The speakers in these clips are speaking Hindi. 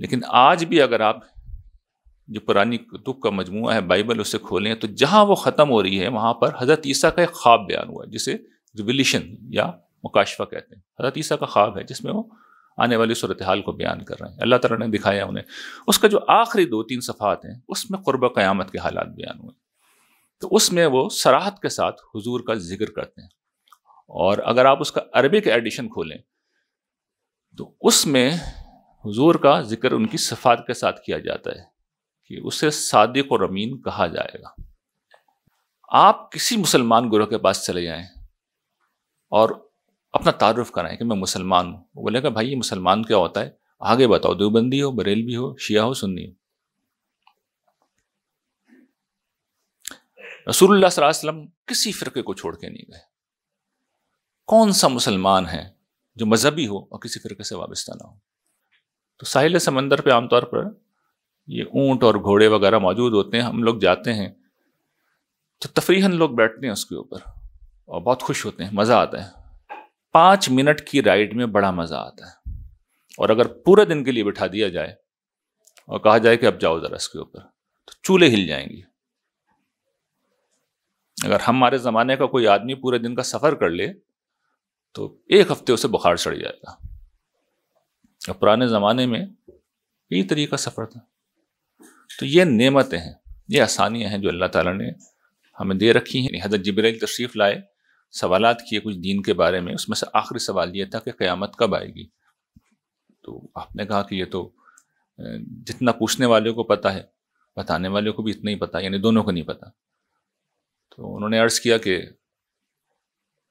लेकिन आज भी अगर आप जो पुरानी कुतुब का मजमू है बाइबल उसे खोलें तो जहाँ वो ख़त्म हो रही है वहाँ पर हज़रत ईसा का एक ख्वाब बयान हुआ है जिसे रिविलिशन या मुकाशफा कहते हैं हज़रत ईसा का ख्वाब है जिसमें वो आने वाली सूरत हाल को बयान कर रहे हैं अल्लाह तला ने दिखाया उन्हें उसका जो आखिरी दो तीन सफ़ात हैं उसमें क़ुरब क़्यामत के हालात बयान हुए तो उसमें वो सराहत के साथ हजूर का जिक्र करते हैं और अगर आप उसका अरबिक एडिशन खोलें तो उसमें हुजूर का जिक्र उनकी सफात के साथ किया जाता है कि उसे सादिक और अमीन कहा जाएगा आप किसी मुसलमान गुरु के पास चले जाएं और अपना तारुफ कराएं कि मैं मुसलमान हूँ वो बोलेगा भाई ये मुसलमान क्या होता है आगे बताओ देवबंदी हो बरेल भी हो शिया हो सुन्नी हो रसूलुल्लाह सल्लल्लाहु अलैहि वसल्लम किसी फ़िरके को छोड़ के नहीं गए कौन सा मुसलमान है जो मजहबी हो और किसी फ़िरके से वाबस्ता ना हो तो साहिल समंदर पे आमतौर पर ये ऊँट और घोड़े वगैरह मौजूद होते हैं हम लोग जाते हैं तो तफरीहन लोग बैठते हैं उसके ऊपर और बहुत खुश होते हैं मज़ा आता है पाँच मिनट की राइड में बड़ा मज़ा आता है और अगर पूरे दिन के लिए बिठा दिया जाए और कहा जाए कि अब जाओ ज़रा इसके ऊपर तो चूल्हे हिल जाएंगे अगर हमारे ज़माने का कोई आदमी पूरे दिन का सफ़र कर ले तो एक हफ्ते उसे बुखार चढ़ जाएगा और पुराने ज़माने में यही तरीका सफ़र था तो ये नेमतें हैं ये आसानियाँ हैं जो अल्लाह ताला ने हमें दे रखी हैं हजरत जबरील तशरीफ़ लाए सवाल किए कुछ दीन के बारे में उसमें से आखिरी सवाल ये था कि क़्यामत कब आएगी तो आपने कहा कि ये तो जितना पूछने वाले को पता है बताने वाले को भी इतना ही पता यानी दोनों को नहीं पता तो उन्होंने अर्ज़ किया कि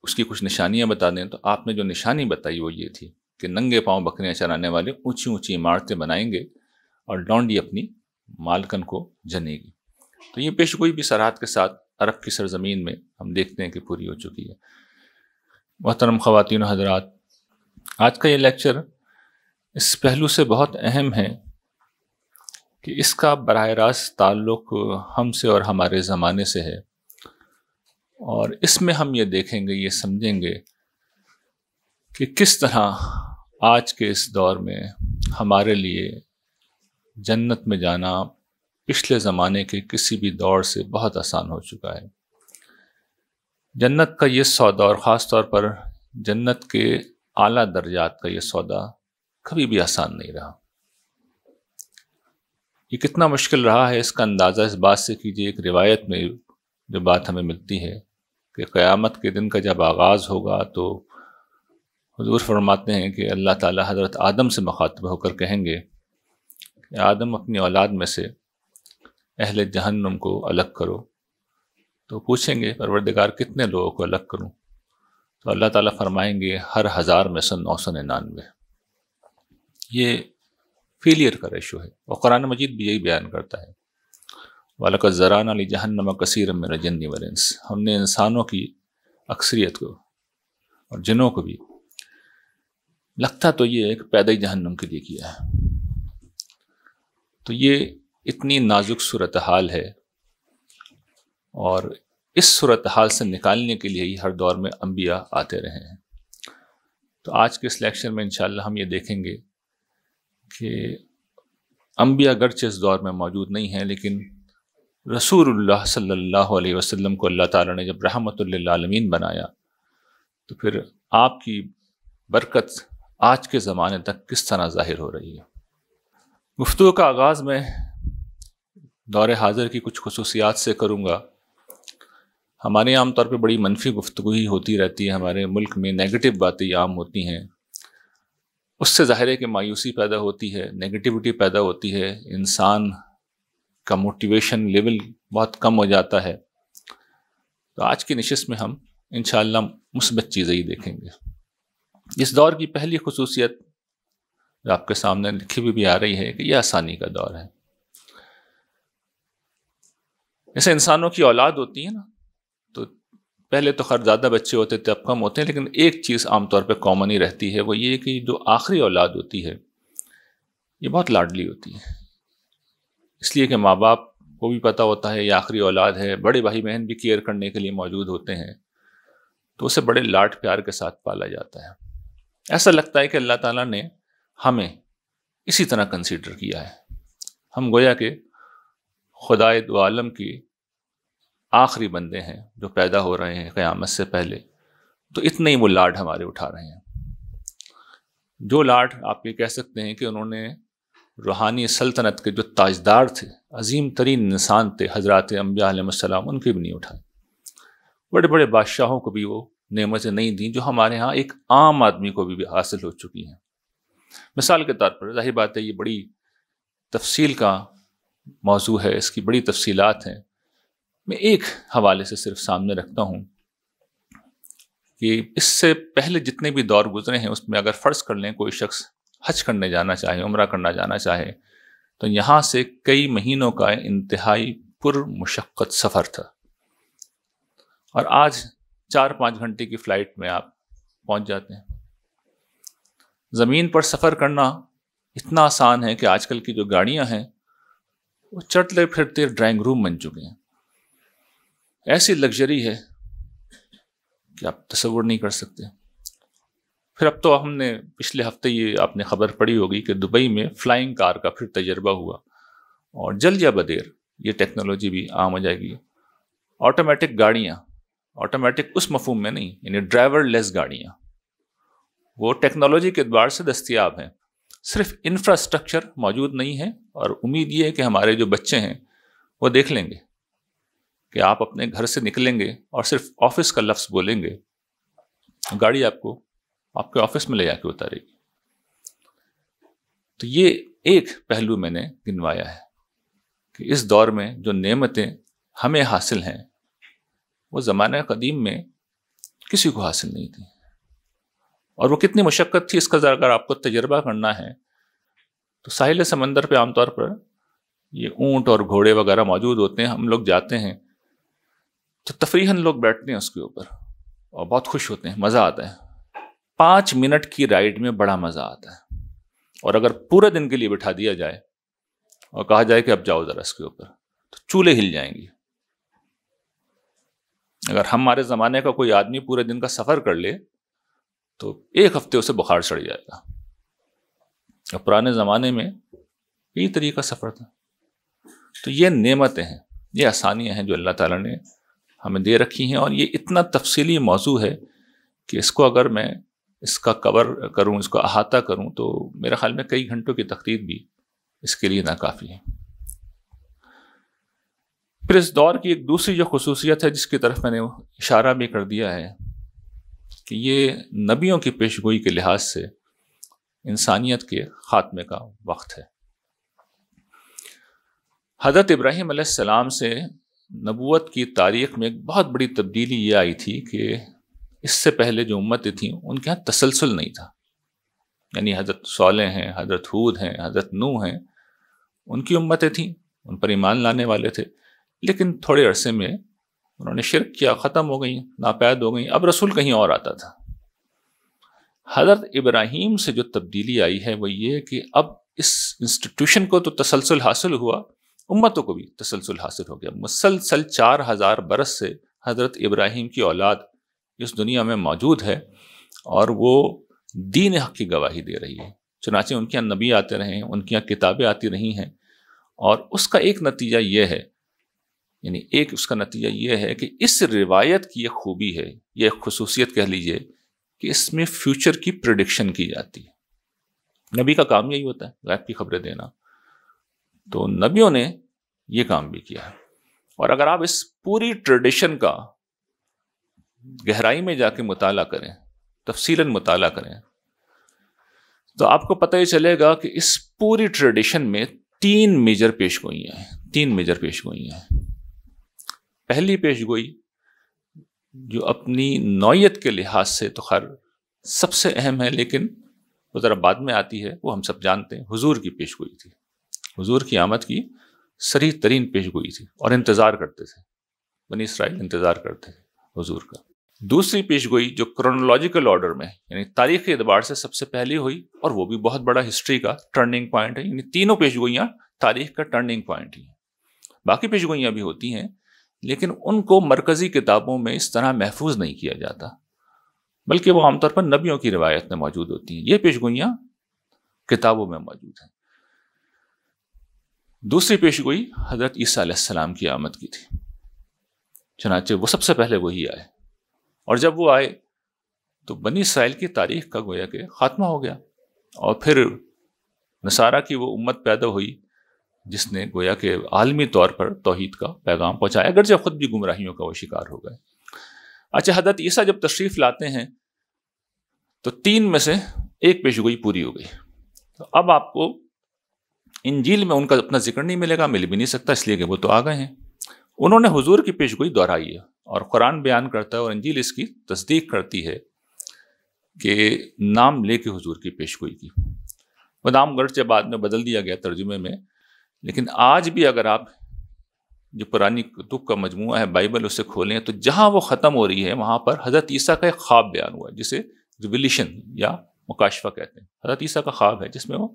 उसकी कुछ निशानियाँ बता दें तो आपने जो निशानी बताई वो ये थी कि नंगे पांव बकरियां चराने वाले ऊंची ऊंची इमारतें बनाएंगे और डोंडी अपनी मालकन को जनेगी तो ये पेश कोई भी सरहद के साथ अरब की सरजमीन में हम देखते हैं कि पूरी हो चुकी है मोहतरम खातिन हजरात आज का ये लेक्चर इस पहलू से बहुत अहम है कि इसका बरह रास्त ताल्लुक़ हमसे और हमारे ज़माने से है और इसमें हम ये देखेंगे ये समझेंगे कि किस तरह आज के इस दौर में हमारे लिए जन्नत में जाना पिछले ज़माने के किसी भी दौर से बहुत आसान हो चुका है जन्नत का ये सौदा और ख़ास तौर पर जन्नत के आला दर्जात का ये सौदा कभी भी आसान नहीं रहा ये कितना मुश्किल रहा है इसका अंदाज़ा इस बात से कीजिए एक रिवायत में जो बात हमें मिलती है कि क़यामत के दिन का जब आगाज़ होगा तो हजूर फरमाते हैं कि अल्लाह ताला हज़रत आदम से मुखातब होकर कहेंगे कि आदम अपनी औलाद में से अहल जहन्नम को अलग करो तो पूछेंगे परवरदिगार कितने लोगों को अलग करूं तो अल्लाह ताला फरमाएंगे हर हज़ार में सन नौ सौ निन्यानवे ये फेलियर का रेशो है और कुरान मजीद भी यही बयान करता है वालक का ज़रान अली जहन्नमा कसीर मेरा जन्नी वलेंस हमने इंसानों की अक्सरियत को और जिनों को भी लगता तो ये एक पैदा ही जहन्नम के लिए किया है तो ये इतनी नाजुक सूरत हाल है और इस सूरत हाल से निकालने के लिए ही हर दौर में अम्बिया आते रहे हैं तो आज के इस लेक्चर में इंशाल्लाह हम ये देखेंगे कि अम्बिया गर्च इस दौर में मौजूद नहीं हैं लेकिन रसूलुल्लाह सल्लल्लाहु अलैहि वसल्लम को अल्लाह ताला ने जब रहमतुल्लिल आलमीन बनाया तो फिर आपकी बरकत आज के ज़माने तक किस तरह ज़ाहिर हो रही है गुफ्तु का आगाज़ मैं दौर हाजिर की कुछ खसूसियात से करूँगा हमारे आम तौर पर बड़ी मनफी गुफ्तु ही होती रहती है हमारे मुल्क में नेगेटिव बातें आम होती हैं उससे ज़ाहिर है कि मायूसी पैदा होती है नेगेटिविटी पैदा होती है इंसान का मोटिवेशन लेवल बहुत कम हो जाता है तो आज की नशस्त में हम इन मुसबत चीज़ें ही देखेंगे इस दौर की पहली खसूसियत आपके सामने लिखी हुई भी, भी आ रही है कि यह आसानी का दौर है जैसे इंसानों की औलाद होती है ना तो पहले तो खर ज़्यादा बच्चे होते थे अब कम होते हैं लेकिन एक चीज़ आमतौर पर कॉमन ही रहती है वो ये कि जो आखिरी औलाद होती है ये बहुत लाडली होती है इसलिए कि माँ बाप को भी पता होता है ये आखिरी औलाद है बड़े भाई बहन भी केयर करने के लिए मौजूद होते हैं तो उसे बड़े लाड प्यार के साथ पाला जाता है ऐसा लगता है कि अल्लाह ताला ने हमें इसी तरह कंसीडर किया है हम गोया के खुदाए दो आलम के आखिरी बंदे हैं जो पैदा हो रहे हैं क़यामत से पहले तो इतने ही वो लाड हमारे उठा रहे हैं जो लाड आप ये कह सकते हैं कि उन्होंने रूहानी सल्तनत के जो ताजदार थे अजीम तरीन इंसान थे हजरत अम्बिया उनके भी नहीं उठाए बड़े बड़े बादशाहों को भी वो नमतें नहीं दी जो हमारे यहाँ एक आम आदमी को भी, भी हासिल हो चुकी हैं मिसाल के तौर पर जाहिर बात है ये बड़ी तफसील का मौजू है इसकी बड़ी तफसीलात हैं मैं एक हवाले से सिर्फ सामने रखता हूँ कि इससे पहले जितने भी दौर गुजरे हैं उसमें अगर फ़र्ज़ कर लें कोई शख्स हज करने जाना चाहे उम्र करना जाना चाहे तो यहाँ से कई महीनों का इंतहाई पुरमशक्क़त सफ़र था और आज चार पाँच घंटे की फ्लाइट में आप पहुंच जाते हैं ज़मीन पर सफ़र करना इतना आसान है कि आजकल की जो गाड़ियां हैं वो चटले फिरते ड्राइंग रूम बन चुके हैं ऐसी लग्जरी है कि आप तस्वुर नहीं कर सकते फिर अब तो हमने पिछले हफ्ते ये आपने खबर पड़ी होगी कि दुबई में फ्लाइंग कार का फिर तजर्बा हुआ और जल्द या बदेर ये टेक्नोलॉजी भी आम हो जाएगी ऑटोमेटिक गाड़ियाँ ऑटोमेटिक उस मफहम में नहीं यानी ड्राइवर लेस गाड़ियाँ वो टेक्नोलॉजी के अतबार से दस्तियाब हैं सिर्फ इंफ्रास्ट्रक्चर मौजूद नहीं है और उम्मीद ये है कि हमारे जो बच्चे हैं वो देख लेंगे कि आप अपने घर से निकलेंगे और सिर्फ ऑफिस का लफ्ज़ बोलेंगे गाड़ी आपको आपके ऑफिस में ले जाके उतारेगी तो ये एक पहलू मैंने गिनवाया है कि इस दौर में जो नेमतें हमें हासिल हैं वो ज़मान कदीम में किसी को हासिल नहीं थी और वो कितनी मशक्क़त थी इसका अगर आपको तजर्बा करना है तो साहिल समंदर पे आमतौर पर ये ऊँट और घोड़े वगैरह मौजूद होते हैं हम लोग जाते हैं तो तफरीहन लोग बैठते हैं उसके ऊपर और बहुत खुश होते हैं मज़ा आता है पाँच मिनट की राइड में बड़ा मज़ा आता है और अगर पूरे दिन के लिए बिठा दिया जाए और कहा जाए कि अब जाओ ज़रा इसके ऊपर तो चूल्हे हिल जाएंगे अगर हमारे ज़माने का कोई आदमी पूरे दिन का सफ़र कर ले तो एक हफ्ते उसे बुखार चढ़ जाएगा और पुराने ज़माने में यही तरीका सफ़र था तो ये नेमतें हैं ये आसानियाँ हैं जो अल्लाह ताला ने हमें दे रखी हैं और ये इतना तफसीली मौजू है कि इसको अगर मैं इसका कवर करूँ इसको अहाता करूँ तो मेरे ख्याल में कई घंटों की तकरीर भी इसके लिए नाकाफ़ी है फिर इस दौर की एक दूसरी जो खसूसियत है जिसकी तरफ मैंने इशारा भी कर दिया है कि ये नबियों की पेश गोई के लिहाज से इंसानियत के ख़ात्मे का वक्त है हज़रत इब्राहिम सलाम से नबूत की तारीख में एक बहुत बड़ी तब्दीली ये आई थी कि इससे पहले जो उम्मतें थीं उनके यहाँ तसलसल नहीं था यानी हज़रत सोल हैं हज़रत हूद हैं हज़रत नू हैं उनकी उम्मतें थीं उन पर ईमान लाने वाले थे लेकिन थोड़े अरसे में उन्होंने शिरक किया ख़त्म हो गई नापैद हो गई अब रसूल कहीं और आता था हज़रत इब्राहिम से जो तब्दीली आई है वह ये कि अब इस इंस्टीट्यूशन को तो तसलसल हासिल हुआ उम्मतों को भी तसलसल हासिल हो गया मुसलसल चार हज़ार बरस से हज़रत इब्राहिम की औलाद इस दुनिया में मौजूद है और वो दीन हक़ की गवाही दे रही है चुनाचे उनके यहाँ नबी आते रहे हैं उनके यहाँ किताबें आती रही हैं और उसका एक नतीजा ये है यानी एक उसका नतीजा यह है कि इस रिवायत की एक खूबी है यह एक खसूसियत कह लीजिए कि इसमें फ्यूचर की प्रडिक्शन की जाती है नबी का काम यही होता है गायब की खबरें देना तो नबियों ने यह काम भी किया है और अगर आप इस पूरी ट्रेडिशन का गहराई में जाके मुताला करें तफसीला मुताला करें तो आपको पता ही चलेगा कि इस पूरी ट्रेडिशन में तीन मेजर पेश गोइयाँ हैं तीन मेजर पेश गोइयाँ हैं पहली पेश गोई जो अपनी नौीयत के लिहाज से तो खैर सबसे अहम है लेकिन वो ज़रा बाद में आती है वो हम सब जानते हैं हुजूर की पेश गोई थी हुजूर की आमद की सरी तरीन पेश गोई थी और इंतज़ार करते थे बनी इसराइल इंतज़ार करते थे हुजूर का दूसरी पेश गोई जो क्रोनोलॉजिकल ऑर्डर में यानी तारीख़ के एतबार से सबसे पहली हुई और वो भी बहुत बड़ा हिस्ट्री का टर्निंग पॉइंट है यानी तीनों पेश गोइयाँ तारीख का टर्निंग पॉइंट ही हैं बाकी पेश गोइयाँ भी होती हैं लेकिन उनको मरकज़ी किताबों में इस तरह महफूज नहीं किया जाता बल्कि वह आमतौर पर नबियों की रिवायत में मौजूद होती हैं ये पेशगोइयाँ किताबों में मौजूद हैं दूसरी पेशगोई हज़रत ईसा की आमद की थी चनाचे वो सबसे पहले वही आए और जब वो आए तो बनी साइल की तारीख का गोया के ख़ात्मा हो गया और फिर नसारा की वो उम्मत पैदा हुई जिसने गोया के आलमी तौर पर तोहद का पैगाम पहुँचाया जब ख़ुद भी गुमराहियों का वो शिकार हो गए अच्छा हजरत ईसा जब तशरीफ़ लाते हैं तो तीन में से एक पेशगोई पूरी हो गई तो अब आपको इंजील में उनका अपना जिक्र नहीं मिलेगा मिल भी नहीं सकता इसलिए कि वो तो आ गए हैं उन्होंने हुजूर की पेशगोई दोहराई है और कुरान बयान करता है और इंजील इसकी तस्दीक करती है कि नाम ले के हजूर की पेशगोई की वो नाम गर्चे बाद में बदल दिया गया तर्जुमे में लेकिन आज भी अगर आप जो पुरानी कुतुब का मजमू है बाइबल उसे खोलें तो जहाँ वो ख़त्म हो रही है वहाँ पर हज़रत ईसा का एक ख्वाब बयान हुआ है जिसे रिविलिशन या मुकाशफा कहते हैं हज़रत ईसा का ख्वाब है जिसमें वो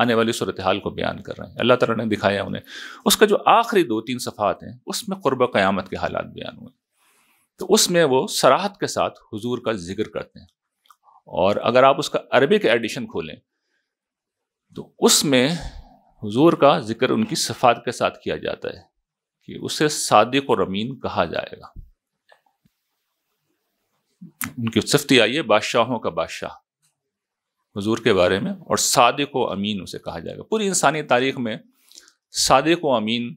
आने वाली सूरत हाल को बयान कर रहे हैं अल्लाह तला ने दिखाया उन्हें उसका जो आखिरी दो तीन सफ़ात हैं उसमें क़ुरब क़्यामत के हालात बयान हुए तो उसमें वो सराहत के साथ हजूर का जिक्र करते हैं और अगर आप उसका अरबिक एडिशन खोलें तो उसमें हुजूर का जिक्र उनकी सफ़ात के साथ किया जाता है कि उसे सादिक और अमीन कहा जाएगा उनकी सफ्ती आई है बादशाहों का बादशाह हुजूर के बारे में और सादिक व अमीन उसे कहा जाएगा पूरी इंसानी तारीख में सादिक व अमीन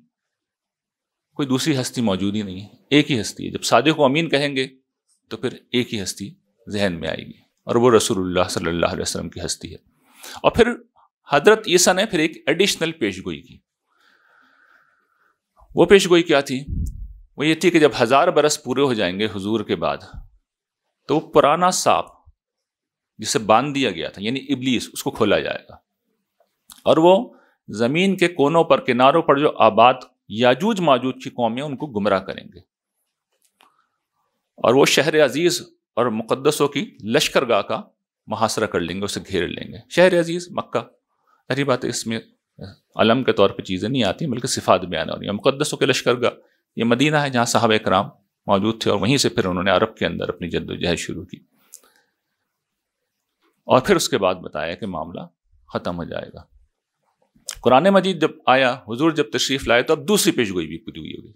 कोई दूसरी हस्ती मौजूद ही नहीं है एक ही हस्ती है जब सादिक और अमीन कहेंगे तो फिर एक ही हस्ती जहन में आएगी और वो रसूलुल्लाह सल्लल्लाहु अलैहि वसल्लम की हस्ती है और फिर हजरत ईसा ने फिर एक एडिशनल पेश गोई की वो पेश गोई क्या थी वो ये थी कि जब हज़ार बरस पूरे हो जाएंगे हुजूर के बाद तो वो पुराना सांप जिसे बांध दिया गया था यानी इबलीस उसको खोला जाएगा और वो ज़मीन के कोनों पर किनारों पर जो आबाद याजूज माजूज की कौमें उनको गुमराह करेंगे और वो शहर अजीज़ और मुक़दसों की लश्करगाह का मुहासरा कर लेंगे उसे घेर लेंगे शहर अजीज़ मक्का अरे बात इसमें अलम के तौर पर चीज़ें नहीं आती बल्कि सिफात बयान हो रही है मुकदस के लश्कर का ये मदीना है जहाँ साहब कराम मौजूद थे और वहीं से फिर उन्होंने अरब के अंदर अपनी जद्दोजहद शुरू की और फिर उसके बाद बताया कि मामला ख़त्म हो जाएगा कुरान मजीद जब आया हुजूर जब तशरीफ़ लाए तो अब दूसरी पेशगोई भी पूरी हुई होगी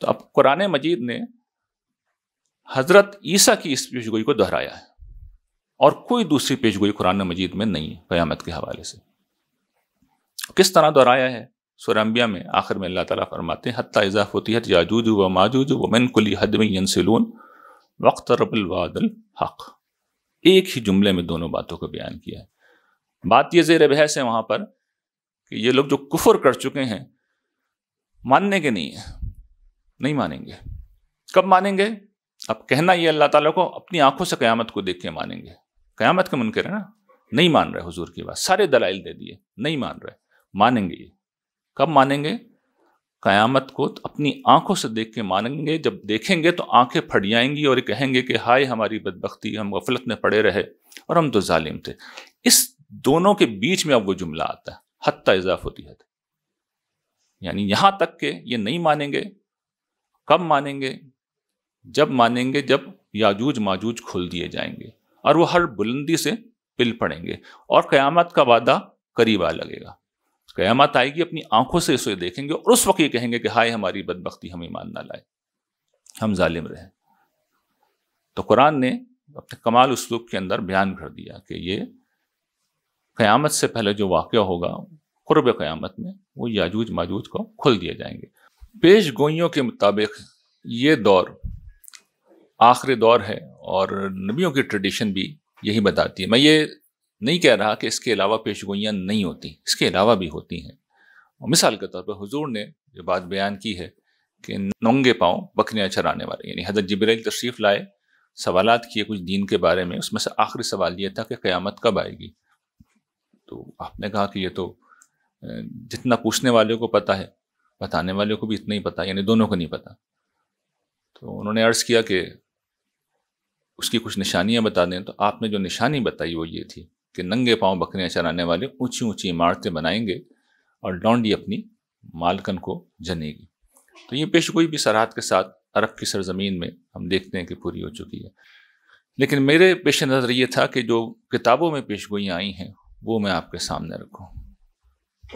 तो अब कुरान मजीद ने हज़रत ईसा की इस पेशगोई को दोहराया है और कोई दूसरी पेशगोई कुरान मजीद में नहीं है क़यामत के हवाले से किस तरह दोहराया है सुरम्बिया में आखिर में अल्लाह ताला फरमाते हैं हती इज़ाफ़तियत याजूज व माजूज व मिन कुली हदम यनसिलून वक्त रबुलवादल हक़ एक ही जुमले में दोनों बातों को बयान किया है बात ये जेर बहस है वहाँ पर कि ये लोग जो कुफर कर चुके हैं मानने के नहीं है नहीं मानेंगे कब मानेंगे अब कहना ये अल्लाह ताला को अपनी आंखों से क़यामत को देख के मानेंगे क़्यामत का मुनकर है ना नहीं मान रहे हुजूर की बात सारे दलाइल दे दिए नहीं मान रहे मानेंगे ये कब मानेंगे क़यामत को तो अपनी आंखों से देख के मानेंगे जब देखेंगे तो आंखें फट जाएंगी और कहेंगे कि हाय हमारी बदबख्ती हम गफलत में पड़े रहे और हम तो ालिम थे इस दोनों के बीच में अब वो जुमला आता है हती होती है यानी यहाँ तक के ये नहीं मानेंगे कब मानेंगे जब मानेंगे जब याजूज माजूज खोल दिए जाएंगे और वो हर बुलंदी से पिल पड़ेंगे और क़यामत का वादा करीब आ लगेगा क़यामत आएगी अपनी आंखों से इसे देखेंगे और उस वक्त ये कहेंगे कि हाय हमारी बदबख्ती हम ईमान ना लाए हम जालिम रहे तो कुरान ने अपने कमाल उसलूब के अंदर बयान कर दिया कि ये क़यामत से पहले जो वाक़ होगा क़ुरब क़यामत में वो याजूज माजूज को खुल दिए जाएंगे पेश गोइयों के मुताबिक ये दौर आखिरी दौर है और नबियों की ट्रेडिशन भी यही बताती है मैं ये नहीं कह रहा कि इसके अलावा पेश गोइयाँ नहीं होती इसके अलावा भी होती हैं और मिसाल के तौर पर हुजूर ने ये बात बयान की है कि नंगे पाँव बकरियाँ चराने वाले यानी हजरत जबरील तशरीफ़ लाए सवाल किए कुछ दीन के बारे में उसमें से आखिरी सवाल ये था कि क़्यामत कब आएगी तो आपने कहा कि ये तो जितना पूछने वाले को पता है बताने वाले को भी इतना ही पता यानी दोनों को नहीं पता तो उन्होंने अर्ज़ किया कि उसकी कुछ निशानियाँ बता दें तो आपने जो निशानी बताई वो ये थी कि नंगे पाँव बकरियाँ चराने वाले ऊँची ऊँची इमारतें बनाएंगे और डोंडी अपनी मालकन को जनेगी तो ये पेशगोई भी सरहद के साथ अरब की सरजमीन में हम देखते हैं कि पूरी हो चुकी है लेकिन मेरे पेश नज़र ये था कि जो किताबों में पेशगोइयाँ आई हैं वो मैं आपके सामने रखूँ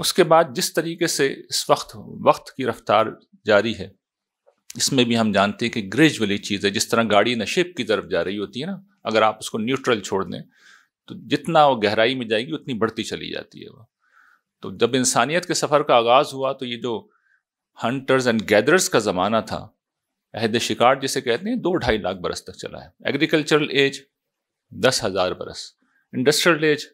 उसके बाद जिस तरीके से इस वक्त वक्त की रफ्तार जारी है इसमें भी हम जानते हैं कि ग्रेजुअली चीज़ है जिस तरह गाड़ी नशेब की तरफ जा रही होती है ना अगर आप उसको न्यूट्रल छोड़ दें तो जितना वो गहराई में जाएगी उतनी बढ़ती चली जाती है वो तो जब इंसानियत के सफ़र का आगाज़ हुआ तो ये जो हंटर्स एंड गैदरर्स का ज़माना था अहद शिकार जिसे कहते हैं दो ढाई लाख बरस तक चला है एग्रीकल्चरल एज दस हज़ार बरस इंडस्ट्रियल एज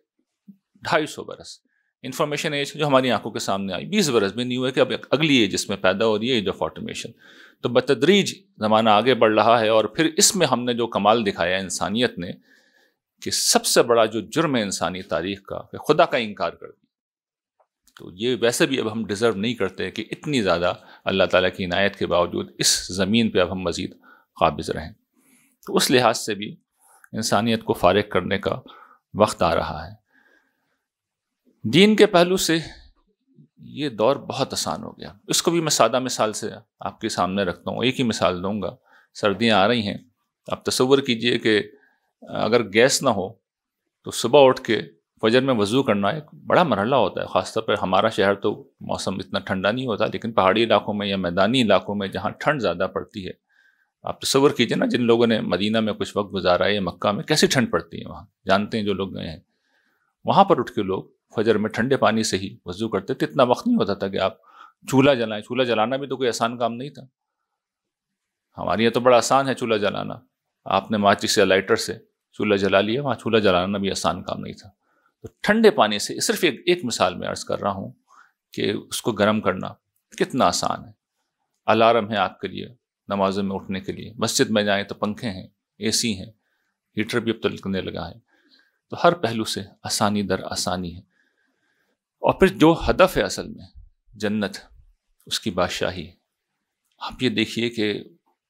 ढाई सौ बरस इन्फॉर्मेशन एज जो हमारी आंखों के सामने आई बीस बरस में न्यू है कि अब अगली एज इसमें पैदा हो रही है एज ऑफ ऑटोमेशन तो बतदरीज ज़माना आगे बढ़ रहा है और फिर इसमें हमने जो कमाल दिखाया इंसानियत ने कि सबसे बड़ा जो जुर्म है इंसानी तारीख का कि खुदा का इनकार कर दिया तो ये वैसे भी अब हम डिज़र्व नहीं करते कि इतनी ज़्यादा अल्लाह ताला की इनायत के बावजूद इस ज़मीन पे अब हम मज़ीद काबिज़ रहें तो उस लिहाज से भी इंसानियत को फारग करने का वक्त आ रहा है दीन के पहलू से ये दौर बहुत आसान हो गया इसको भी मैं सादा मिसाल से आपके सामने रखता हूँ एक ही मिसाल दूंगा सर्दियाँ आ रही हैं आप तस्वर कीजिए कि अगर गैस ना हो तो सुबह उठ के फजर में वज़ू करना एक बड़ा मरहला होता है ख़ासतौर पर हमारा शहर तो मौसम इतना ठंडा नहीं होता लेकिन पहाड़ी इलाकों में या मैदानी इलाकों में जहाँ ठंड ज़्यादा पड़ती है आप तस्वर कीजिए ना जिन लोगों ने मदीना में कुछ वक्त गुजारा है या मक्का में कैसी ठंड पड़ती है वहाँ जानते हैं जो लोग गए हैं वहाँ पर उठ के लोग फजर में ठंडे पानी से ही वजू करते थे इतना वक्त नहीं होता था कि आप चूल्हा जलाएं चूल्हा जलाना भी तो कोई आसान काम नहीं था हमारे यहाँ तो बड़ा आसान है चूल्हा जलाना आपने माचिस या लाइटर से चूल्हा जला लिया वहाँ चूल्हा जलाना भी आसान काम नहीं था तो ठंडे पानी से सिर्फ एक एक मिसाल में अर्ज़ कर रहा हूँ कि उसको गर्म करना कितना आसान है अलार्म है आपके लिए नमाजों में उठने के लिए मस्जिद में जाएँ तो पंखे हैं एसी हैं हीटर भी अब तो लगने लगा है तो हर पहलू से आसानी दर आसानी है और फिर जो हदफ है असल में जन्नत उसकी बादशाही आप ये देखिए कि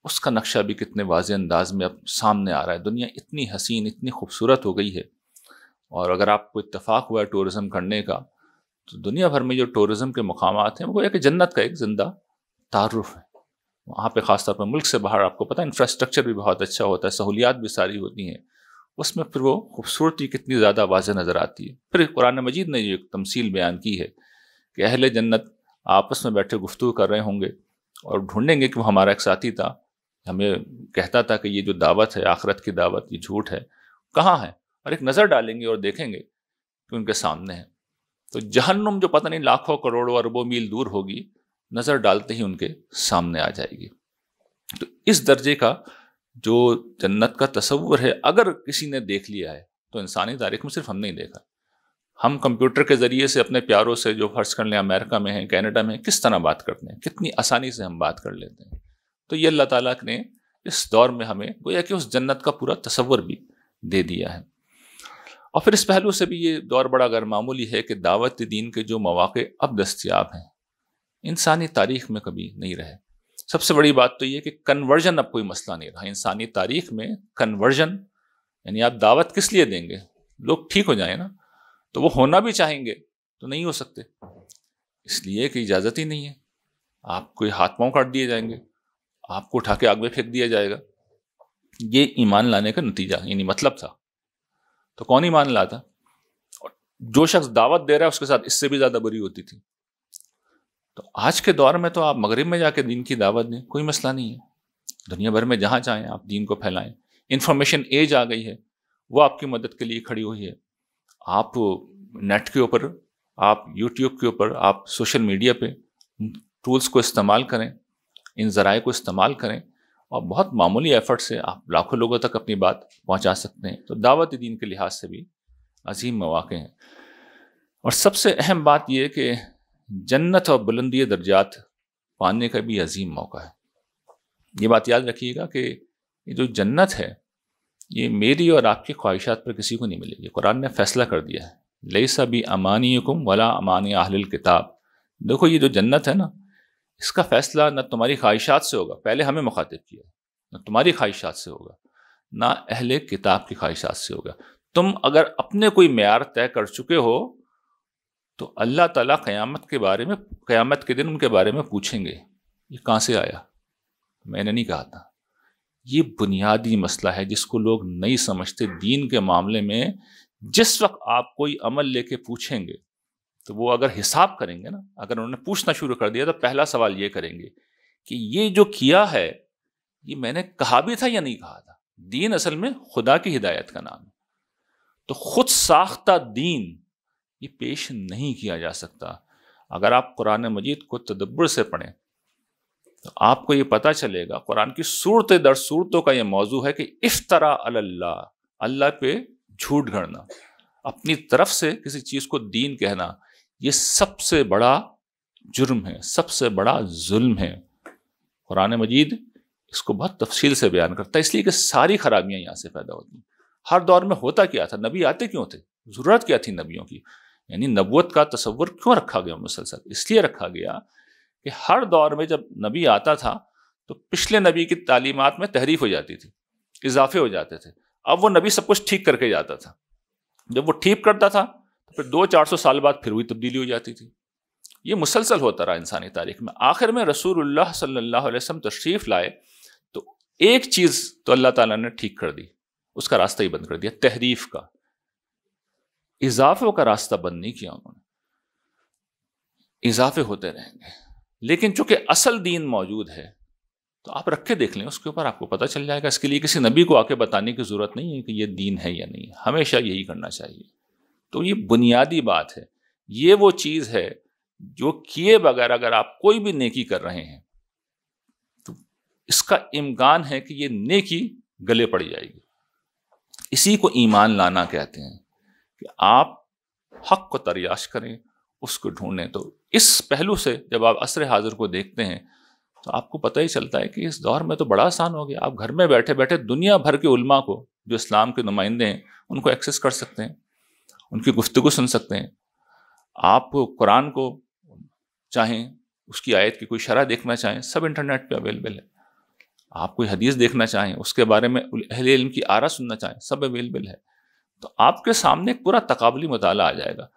उसका नक्शा भी कितने वाज अंदाज में अब सामने आ रहा है दुनिया इतनी हसीन इतनी खूबसूरत हो गई है और अगर आपको इतफाक़ हुआ है टूरिज़म करने का तो दुनिया भर में जो टूरिज़म के मकाम हैं वो एक जन्नत का एक ज़िंदा तारुफ है वहाँ पे ख़ासतौर पर मुल्क से बाहर आपको पता है इंफ्रास्ट्रक्चर भी बहुत अच्छा होता है सहूलियात भी सारी होती हैं उसमें फिर वो खूबसूरती कितनी ज़्यादा वाज नज़र आती है फिर कुरान मजीद ने एक तमसील बयान की है कि अहल जन्नत आपस में बैठे गुफ्तु कर रहे होंगे और ढूंढेंगे कि वो हमारा एक साथी था हमें कहता था कि ये जो दावत है आखरत की दावत ये झूठ है कहाँ है और एक नज़र डालेंगे और देखेंगे कि उनके सामने है तो जहन्नुम जो पता नहीं लाखों करोड़ों अरबों मील दूर होगी नज़र डालते ही उनके सामने आ जाएगी तो इस दर्जे का जो जन्नत का तस्वुर है अगर किसी ने देख लिया है तो इंसानी तारीख में सिर्फ हम नहीं देखा हम कंप्यूटर के ज़रिए से अपने प्यारों से जो फर्ज कर लें अमेरिका में हैं कैनेडा में किस तरह बात करते हैं कितनी आसानी से हम बात कर लेते हैं तो ये अल्लाह ताला ने इस दौर में हमें गोया कि उस जन्नत का पूरा तस्वर भी दे दिया है और फिर इस पहलू से भी ये दौर बड़ा गैरमामूली है कि दावत दीन के जो मौाक़ अब दस्तियाब हैं इंसानी तारीख में कभी नहीं रहे सबसे बड़ी बात तो ये कि कन्वर्जन अब कोई मसला नहीं रहा इंसानी तारीख में कन्वर्जन यानी आप दावत किस लिए देंगे लोग ठीक हो जाए ना तो वो होना भी चाहेंगे तो नहीं हो सकते इसलिए कि इजाज़त ही नहीं है आपको हाथ पाँव काट दिए जाएंगे आपको उठा के आग में फेंक दिया जाएगा ये ईमान लाने का नतीजा यानी मतलब था तो कौन ईमान लाता और जो शख्स दावत दे रहा है उसके साथ इससे भी ज़्यादा बुरी होती थी तो आज के दौर में तो आप मगरब में जाके दीन की दावत दें कोई मसला नहीं है दुनिया भर में जहाँ चाहें आप दीन को फैलाएं इंफॉर्मेशन एज आ गई है वो आपकी मदद के लिए खड़ी हुई है आप नेट के ऊपर आप यूट्यूब के ऊपर आप सोशल मीडिया पे टूल्स को इस्तेमाल करें इन ज़राए को इस्तेमाल करें और बहुत मामूली एफर्ट से आप लाखों लोगों तक अपनी बात पहुंचा सकते हैं तो दावत दीन के लिहाज से भी अजीम मौाक़े हैं और सबसे अहम बात यह कि जन्नत और बुलंदी दर्जात पाने का भी अजीम मौका है ये बात याद रखिएगा कि ये जो जन्नत है ये मेरी और आपकी ख्वाहिशात पर किसी को नहीं मिलेगी कुरान ने फैसला कर दिया है लई भी अमानी हुकुम वला अमानी आहल किताब देखो ये जो जन्नत है ना इसका फ़ैसला ना तुम्हारी ख्वाहिशात से होगा पहले हमें मुखातिब किया ना तुम्हारी ख्वाहिशात से होगा ना अहल किताब की ख्वाहिशात से होगा तुम अगर अपने कोई मैार तय कर चुके हो तो अल्लाह ताला क़यामत के बारे में क़यामत के दिन उनके बारे में पूछेंगे ये कहाँ से आया मैंने नहीं कहा था ये बुनियादी मसला है जिसको लोग नहीं समझते दीन के मामले में जिस वक्त आप कोई अमल लेके पूछेंगे तो वो अगर हिसाब करेंगे ना अगर उन्होंने पूछना शुरू कर दिया तो पहला सवाल ये करेंगे कि ये जो किया है ये मैंने कहा भी था या नहीं कहा था दीन असल में खुदा की हिदायत का नाम है तो खुद साख्ता दीन ये पेश नहीं किया जा सकता अगर आप कुरान मजीद को तदब्बर से पढ़ें तो आपको ये पता चलेगा कुरान की सूरत दर सूरतों का ये मौजू है कि इस तरह अल्लाह अल्लाह पे झूठ गढ़ना अपनी तरफ से किसी चीज़ को दीन कहना ये सबसे बड़ा जुर्म है सबसे बड़ा जुल्म है कुरान मजीद इसको बहुत तफसील से बयान करता है इसलिए कि सारी खराबियाँ यहाँ से पैदा होती हैं हर दौर में होता क्या था नबी आते क्यों थे ज़रूरत क्या थी नबियों की यानी नबूत का तस्वुर क्यों रखा गया मुसलसल इसलिए रखा गया कि हर दौर में जब नबी आता था तो पिछले नबी की तालीमत में तहरीफ हो जाती थी इजाफे हो जाते थे अब वो नबी सब कुछ ठीक करके जाता था जब वो ठीक करता था तो फिर दो चार सौ साल बाद फिर वही तब्दीली हो जाती थी ये मुसलसल होता रहा इंसानी तारीख में आखिर में रसूल सल्ला वसम तशरीफ़ लाए तो एक चीज़ तो अल्लाह ताला ने ठीक कर दी उसका रास्ता ही बंद कर दिया तहरीफ का इजाफों का रास्ता बंद नहीं किया उन्होंने इजाफे होते रहेंगे लेकिन चूंकि असल दीन मौजूद है तो आप रख के देख लें उसके ऊपर आपको पता चल जाएगा इसके लिए किसी नबी को आके बताने की ज़रूरत नहीं है कि ये दीन है या नहीं हमेशा यही करना चाहिए तो ये बुनियादी बात है ये वो चीज़ है जो किए बगैर अगर आप कोई भी नेकी कर रहे हैं तो इसका इम्कान है कि ये नेकी गले पड़ जाएगी इसी को ईमान लाना कहते हैं कि आप हक को तरियाश करें उसको ढूंढें तो इस पहलू से जब आप असर हाजिर को देखते हैं तो आपको पता ही चलता है कि इस दौर में तो बड़ा आसान हो गया आप घर में बैठे बैठे दुनिया भर के उलमा को जो इस्लाम के नुमाइंदे हैं उनको एक्सेस कर सकते हैं उनकी गुफ्तु सुन सकते हैं आप कुरान को चाहें उसकी आयत की कोई शरह देखना चाहें सब इंटरनेट पे अवेलेबल है आप कोई हदीस देखना चाहें उसके बारे में अहल इल्म की आरा सुनना चाहें सब अवेलेबल है तो आपके सामने एक पूरा तकाबली मताला आ जाएगा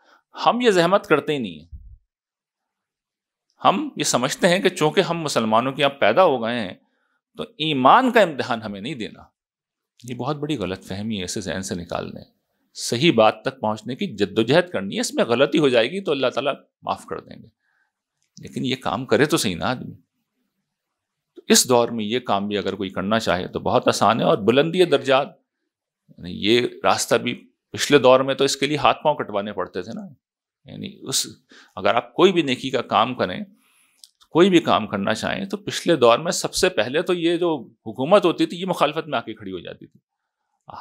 हम ये जहमत करते ही नहीं हैं हम ये समझते हैं कि चूंकि हम मुसलमानों के यहाँ पैदा हो गए हैं तो ईमान का इम्तहान हमें नहीं देना ये बहुत बड़ी गलत फहमी है इसे जहन से निकाल दें सही बात तक पहुँचने की जद्दोजहद करनी है इसमें गलती हो जाएगी तो अल्लाह ताला माफ़ कर देंगे लेकिन ये काम करे तो सही ना आदमी तो इस दौर में ये काम भी अगर कोई करना चाहे तो बहुत आसान है और बुलंदी दर्जात यानी ये रास्ता भी पिछले दौर में तो इसके लिए हाथ पांव कटवाने पड़ते थे ना यानी उस अगर आप कोई भी नेकी का काम करें कोई भी काम करना चाहें तो पिछले दौर में सबसे पहले तो ये जो हुकूमत होती थी ये मुखालफत में आके खड़ी हो जाती थी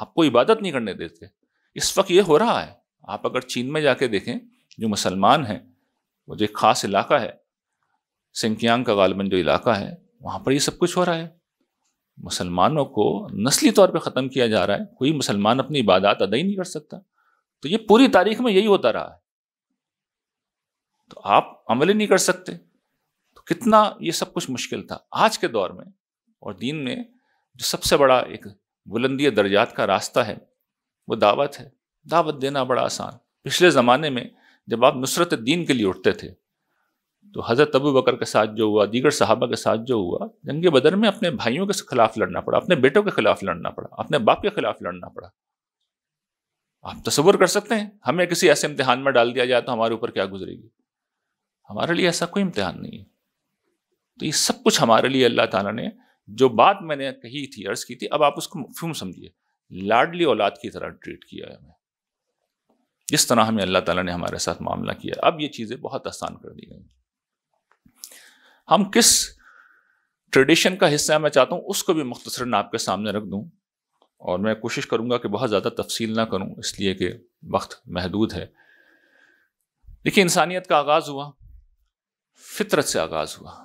आपको इबादत नहीं करने देते इस वक्त ये हो रहा है आप अगर चीन में जाके देखें जो मुसलमान हैं वो जो एक ख़ास इलाका है सिंकियांग का गालबन जो इलाका है वहाँ पर ये सब कुछ हो रहा है मुसलमानों को नस्ली तौर पे ख़त्म किया जा रहा है कोई मुसलमान अपनी इबादत अदा ही नहीं कर सकता तो ये पूरी तारीख में यही होता रहा है तो आप अमल ही नहीं कर सकते तो कितना ये सब कुछ मुश्किल था आज के दौर में और दीन में जो सबसे बड़ा एक बुलंदी दर्जात का रास्ता है वो दावत है दावत देना बड़ा आसान पिछले ज़माने में जब आप नुसरत दीन के लिए उठते थे तो हज़रत अबू बकर के साथ जो हुआ दीगर साहबा के साथ जो हुआ जंग बदर में अपने भाइयों के खिलाफ लड़ना पड़ा अपने बेटों के खिलाफ लड़ना पड़ा अपने बाप के खिलाफ लड़ना पड़ा आप तस्वुर कर सकते हैं हमें किसी ऐसे इम्तहान में डाल दिया जाए तो हमारे ऊपर क्या गुजरेगी हमारे लिए ऐसा कोई इम्तहान नहीं है तो ये सब कुछ हमारे लिए अल्लाह ताला ने जो बात मैंने कही थी अर्ज़ की थी अब आप उसको फ्यूम समझिए लाडली औलाद की तरह ट्रीट किया है हमें जिस तरह हमें अल्लाह ताला ने हमारे साथ मामला किया अब ये चीज़ें बहुत आसान कर दी गई हम किस ट्रेडिशन का हिस्सा है मैं चाहता हूँ उसको भी मुख्तसरन आपके सामने रख दूँ और मैं कोशिश करूँगा कि बहुत ज़्यादा तफसील ना करूँ इसलिए कि वक्त महदूद है देखिए इंसानियत का आगाज़ हुआ फितरत से आगाज़ हुआ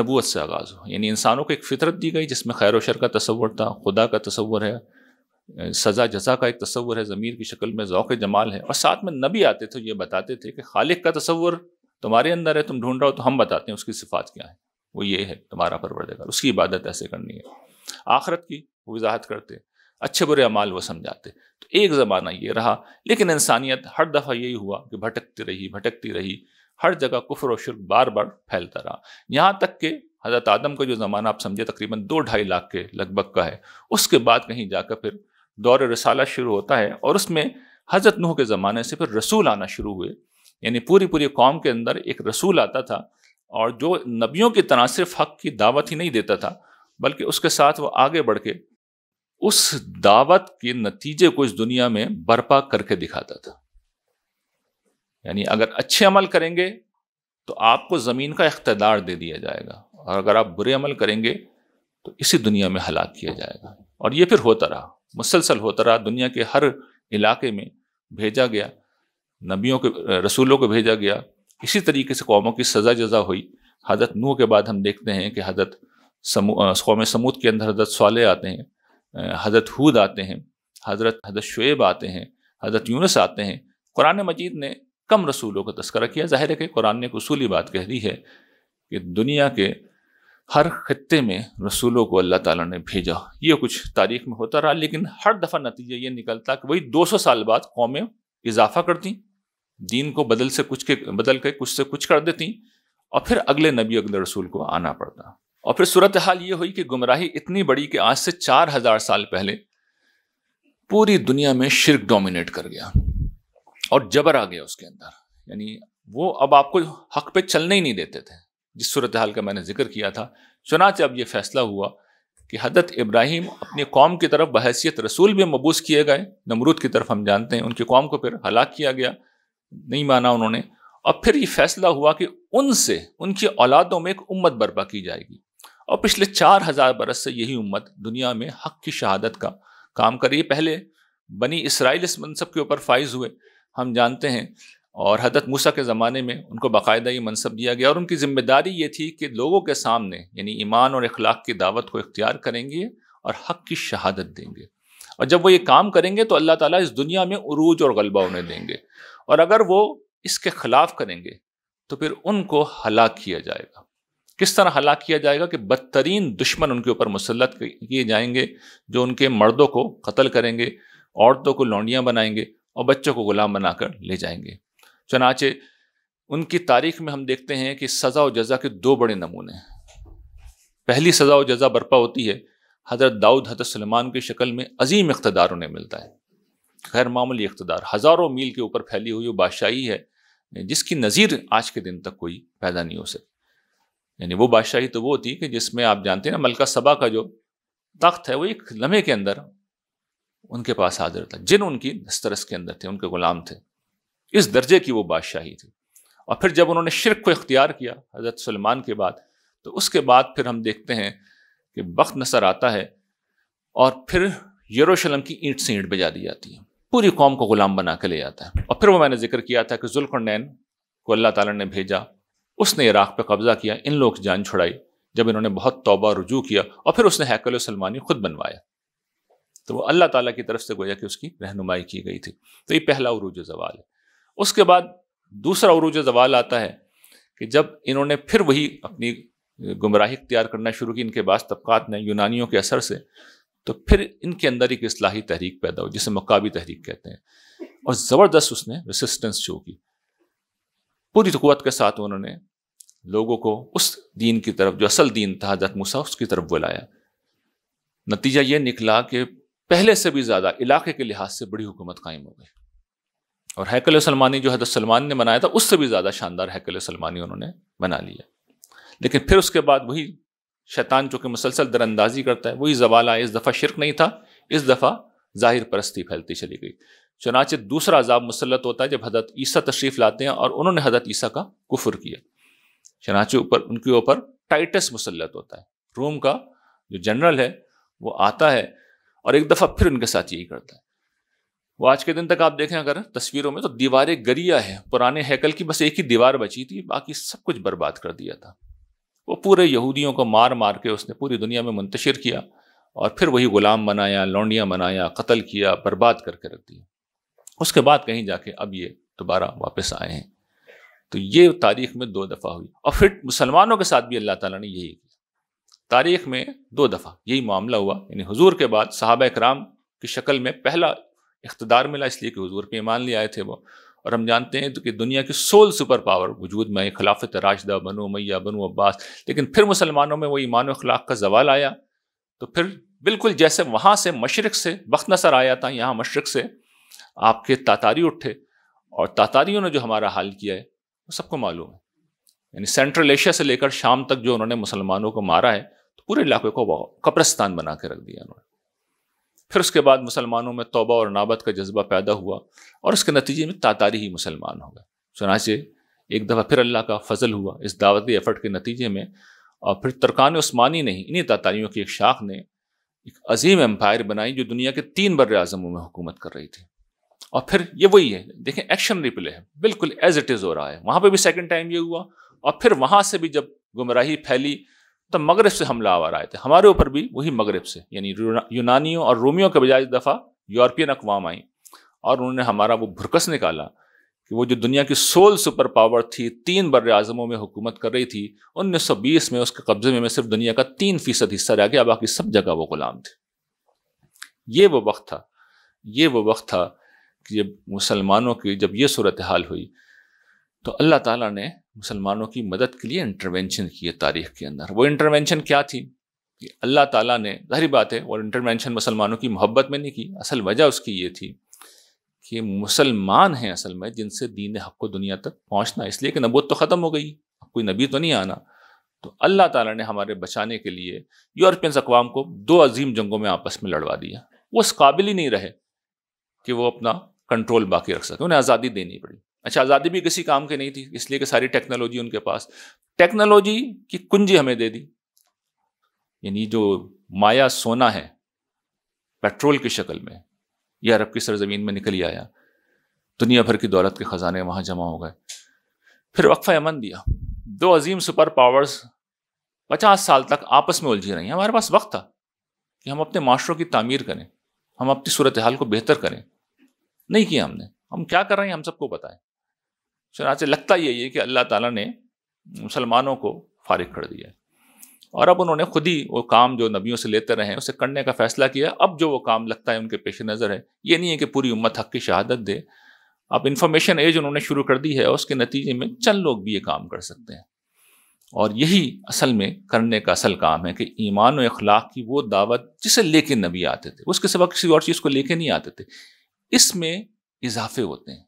नबूत से आगाज़ हुआ यानी इंसानों को एक फितरत दी गई जिसमें खैर शर का तस्वर था खुदा का तस्वर है सज़ा जजा का एक तस्वर है ज़मीर की शक्ल में ओक़ जमाल है और साथ में नबी आते थे ये बताते थे कि खालिक का तस्वर तुम्हारे अंदर है तुम ढूंढ रहे हो तो हम बताते हैं उसकी सिफात क्या है वो ये है तुम्हारा परवरदेगा उसकी इबादत ऐसे करनी है आखरत की वो वजाहत करते अच्छे बुरे अमाल वो समझाते तो एक ज़माना ये रहा लेकिन इंसानियत हर दफ़ा यही हुआ कि भटकती रही भटकती रही हर जगह कुफर व शुर्क बार बार फैलता रहा यहाँ तक कि हज़रत आदम का जो ज़माना आप समझे तकरीबन दो ढाई लाख के लगभग का है उसके बाद कहीं जाकर फिर दौर रसाला शुरू होता है और उसमें हज़रत नूह के ज़माने से फिर रसूल आना शुरू हुए यानी पूरी पूरी कौम के अंदर एक रसूल आता था और जो नबियों की तरह सिर्फ हक की दावत ही नहीं देता था बल्कि उसके साथ वो आगे बढ़ के उस दावत के नतीजे को इस दुनिया में बर्पा करके दिखाता था यानी अगर अच्छे अमल करेंगे तो आपको ज़मीन का इकतदार दे दिया जाएगा और अगर आप बुरे अमल करेंगे तो इसी दुनिया में हलाक किया जाएगा और ये फिर होता रहा मुसलसल होता रहा दुनिया के हर इलाके में भेजा गया नबियों के रसूलों को भेजा गया इसी तरीके से कौमों की सज़ा जजा हुई हजरत नूह के बाद हम देखते हैं कि हजरत समू कौम समूद के अंदर हजरत साल आते हैं हजरत हूद आते हैं हजरत हजरत शुएब आते हैं हजरत यूनस आते हैं कुरान मजीद ने कम रसूलों का तस्करा किया जाहिर है कि कुरान ने एक उसूली बात कह दी है कि दुनिया के हर खत्े में रसूलों को अल्लाह ताला ने भेजा ये कुछ तारीख में होता रहा लेकिन हर दफ़ा नतीजा ये निकलता कि वही 200 साल बाद कौमें इजाफा करती दीन को बदल से कुछ के बदल के कुछ से कुछ कर देती और फिर अगले नबी अगले रसूल को आना पड़ता और फिर सूरत हाल ये हुई कि गुमराही इतनी बड़ी कि आज से चार हजार साल पहले पूरी दुनिया में शिरक डोमिनेट कर गया और जबर आ गया उसके अंदर यानी वो अब आपको हक पे चलने ही नहीं देते थे जिस सूरत हाल का मैंने जिक्र किया था चुनाच अब ये फैसला हुआ कि हजरत इब्राहिम अपनी कौम की तरफ बहसीत रसूल भी मबूस किए गए नमरूद की तरफ हम जानते हैं उनकी कौम को फिर हलाक किया गया नहीं माना उन्होंने और फिर ये फैसला हुआ कि उनसे उनकी औलादों में एक उम्मत बर्पा की जाएगी और पिछले चार हज़ार बरस से यही उम्मत दुनिया में हक की शहादत का काम कर रही है पहले बनी इसराइल इस मनसब के ऊपर फाइज हुए हम जानते हैं और हजरत मूसा के ज़माने में उनको बाकायदा ये मनसब दिया गया और उनकी ज़िम्मेदारी ये थी कि लोगों के सामने यानी ईमान और अखलाक की दावत को इख्तियार करेंगे और हक की शहादत देंगे और जब वो ये काम करेंगे तो अल्लाह ताला इस दुनिया में उरूज और गलबा उन्हें देंगे और अगर वो इसके खिलाफ करेंगे तो फिर उनको हलाक किया जाएगा किस तरह हलाक किया जाएगा कि बदतरीन दुश्मन उनके ऊपर मुसलत किए जाएंगे जो उनके मर्दों को कत्ल करेंगे औरतों को लौंडियाँ बनाएंगे और बच्चों को गुलाम बनाकर ले जाएंगे चनाचे उनकी तारीख में हम देखते हैं कि सज़ा व जजा के दो बड़े नमूने हैं पहली सज़ा व जजा बर्पा होती है हज़रत दाऊद हज़रत सलमान की शक्ल में अजीम इकतदार उन्हें मिलता है गैर मामूली इकतदार हज़ारों मील के ऊपर फैली हुई बादशाही है जिसकी नज़ीर आज के दिन तक कोई पैदा नहीं हो सकी यानी वो बादशाही तो वो थी कि जिसमें आप जानते हैं ना मलका सबा का जो तख्त है वो एक लम्हे के अंदर उनके पास हाजिर था जिन उनकी दस्तरस के अंदर थे उनके ग़ुलाम थे इस दर्जे की वो बादशाही थी और फिर जब उन्होंने शिरक को इख्तियार किया हज़रत सलमान के बाद तो उसके बाद फिर हम देखते हैं कि वक्त नसर आता है और फिर यरूशलम की ईंट से ईंट बजा दी जाती है पूरी कौम को गुलाम बना के ले जाता है और फिर वो मैंने जिक्र किया था कि जुल्कनैन को अल्लाह ताला ने भेजा उसने इराक़ पर कब्ज़ा किया इन लोग जान छुड़ाई जब इन्होंने बहुत तौबा रुजू किया और फिर उसने हैकल सलमानी खुद बनवाया तो वह अल्लाह ताला की तरफ से गोया कि उसकी रहनुमाई की गई थी तो ये पहला उरूज जवाल है उसके बाद दूसरा उरूज जवाल आता है कि जब इन्होंने फिर वही अपनी गुमराही इख्तियार करना शुरू की इनके बाद तबक़ात ने यूनानियों के असर से तो फिर इनके अंदर एक असलाही तहरीक पैदा हुई जिसे मकाबी तहरीक कहते हैं और ज़बरदस्त उसने रेसिस्टेंस शो की पूरी रकूत के साथ उन्होंने लोगों को उस दीन की तरफ जो असल दीन था जत मूसा उसकी तरफ बुलाया नतीजा ये निकला कि पहले से भी ज़्यादा इलाके के लिहाज से बड़ी हुकूमत कायम हो गई और हैकल सलमानी जो हजरत सलमान ने बनाया था उससे भी ज़्यादा शानदार हैकल सलमानी उन्होंने बना लिया लेकिन फिर उसके बाद वही शैतान चूँकि मुसलसल दरअंदाजी करता है वही जवाल आया इस दफ़ा शिरक नहीं था इस दफ़ा ज़ाहिर परस्ती फैलती चली गई चनाचे दूसरा अजाब मुसलत होता है जब हजरत ईसा तशरीफ़ लाते हैं और उन्होंने हजरत ईसा का कुफर किया चनाचे ऊपर उनके ऊपर टाइटस मुसलत होता है रोम का जो जनरल है वो आता है और एक दफ़ा फिर उनके साथ यही करता है वो आज के दिन तक आप देखें अगर तस्वीरों में तो दीवारें गरिया है पुराने हैकल की बस एक ही दीवार बची थी बाकी सब कुछ बर्बाद कर दिया था वो पूरे यहूदियों को मार मार के उसने पूरी दुनिया में मुंतशिर किया और फिर वही ग़ुलाम बनाया लौंडियाँ बनाया कत्ल किया बर्बाद करके रख दिया उसके बाद कहीं जाके अब ये दोबारा वापस आए हैं तो ये तारीख में दो दफ़ा हुई और फिर मुसलमानों के साथ भी अल्लाह ताला ने यही किया तारीख में दो दफ़ा यही मामला हुआ यानी हजूर के बाद साहब कराम की शक्ल में पहला इकतदार मिला इसलिए कि हजूर पे ईमान ले आए थे वो और हम जानते हैं तो कि दुनिया की सोल सुपर पावर वजूद में खिलाफत राशदा बनो मैया बनो अब्बास लेकिन फिर मुसलमानों में वो ईमान अखलाक का जवाल आया तो फिर बिल्कुल जैसे वहाँ से मशरक़ से वक्त नसर आया था यहाँ मशरक़ से आपके तातारी उठे और तातारियों ने जो हमारा हाल किया है वो सबको मालूम है यानी सेंट्रल एशिया से लेकर शाम तक जो उन्होंने मुसलमानों को मारा है तो पूरे इलाके को कब्रस्तान बना के रख दिया उन्होंने फिर उसके बाद मुसलमानों में तोबा और नाबत का जज्बा पैदा हुआ और उसके नतीजे में तातारी ही मुसलमान हो गए चुनाचे एक दफ़ा फिर अल्लाह का फजल हुआ इस दावती एफर्ट के नतीजे में और फिर तरकान उस्मानी नहीं इन्हीं तातारियों की एक शाख ने एक अजीम एम्पायर बनाई जो दुनिया के तीन बर अजमों में हुकूमत कर रही थी और फिर ये वही है देखें एक्शन रिप्ले है बिल्कुल एज इट इज़ हो रहा है वहाँ पर भी सेकेंड टाइम ये हुआ और फिर वहाँ से भी जब गुमराही फैली तब तो मगरब से हमला आवर आए थे हमारे ऊपर भी वही मगरब से यानी यूनानियों और रोमियों के बजाय दफ़ा यूरोपियन अकवाम आई और उन्होंने हमारा वो भुरकस निकाला कि वो जो दुनिया की सोल सुपर पावर थी तीन बर अजमों में हुकूमत कर रही थी 1920 में उसके कब्जे में, में सिर्फ दुनिया का तीन फीसद हिस्सा रह गया बाकी सब जगह वो गुलाम थे ये वो वक्त था ये वो वक्त था कि जब मुसलमानों की जब ये सूरत हाल हुई तो अल्लाह ताला ने मुसलमानों की मदद के लिए इंटरवेंशन की है तारीख के अंदर वो इंटरवेंशन क्या थी कि अल्लाह ताला ने जहरी बात है और इंटरवेंशन मुसलमानों की मोहब्बत में नहीं की असल वजह उसकी ये थी कि मुसलमान हैं असल में जिनसे दीन हक को दुनिया तक पहुंचना इसलिए कि नबूत तो ख़त्म हो गई अब कोई नबी तो नहीं आना तो अल्लाह ताला ने हमारे बचाने के लिए यूरोपियंस अकवाम को दो अजीम जंगों में आपस में लड़वा दिया वो उस काबिल ही नहीं रहे कि वो अपना कंट्रोल बाकी रख सके उन्हें आज़ादी देनी पड़ी अच्छा आज़ादी भी किसी काम की नहीं थी इसलिए कि सारी टेक्नोलॉजी उनके पास टेक्नोलॉजी की कुंजी हमें दे दी यानी जो माया सोना है पेट्रोल की शक्ल में यह अरब की सरजमीन में निकल आया दुनिया भर की दौलत के ख़जाने वहाँ जमा हो गए फिर वक्फा अमन दिया दो अजीम सुपर पावर्स पचास साल तक आपस में उलझी रही हैं हमारे पास वक्त था कि हम अपने माशरों की तामीर करें हम अपनी सूरत हाल को बेहतर करें नहीं किया हमने हम क्या कर रहे हैं हम सबको बताएं चनाचे लगता यही है कि अल्लाह ताला ने मुसलमानों को फारिग कर दिया है और अब उन्होंने खुद ही वो काम जो नबियों से लेते रहे उसे करने का फ़ैसला किया अब जो वो काम लगता है उनके पेश नज़र है ये नहीं है कि पूरी उम्मत हक की शहादत दे अब इन्फॉर्मेशन एज उन्होंने शुरू कर दी है उसके नतीजे में चंद लोग भी ये काम कर सकते हैं और यही असल में करने का असल काम है कि ईमान और अखलाक की वो दावत जिसे लेके नबी आते थे उसके सिवा किसी और चीज़ को लेके नहीं आते थे इसमें इजाफे होते हैं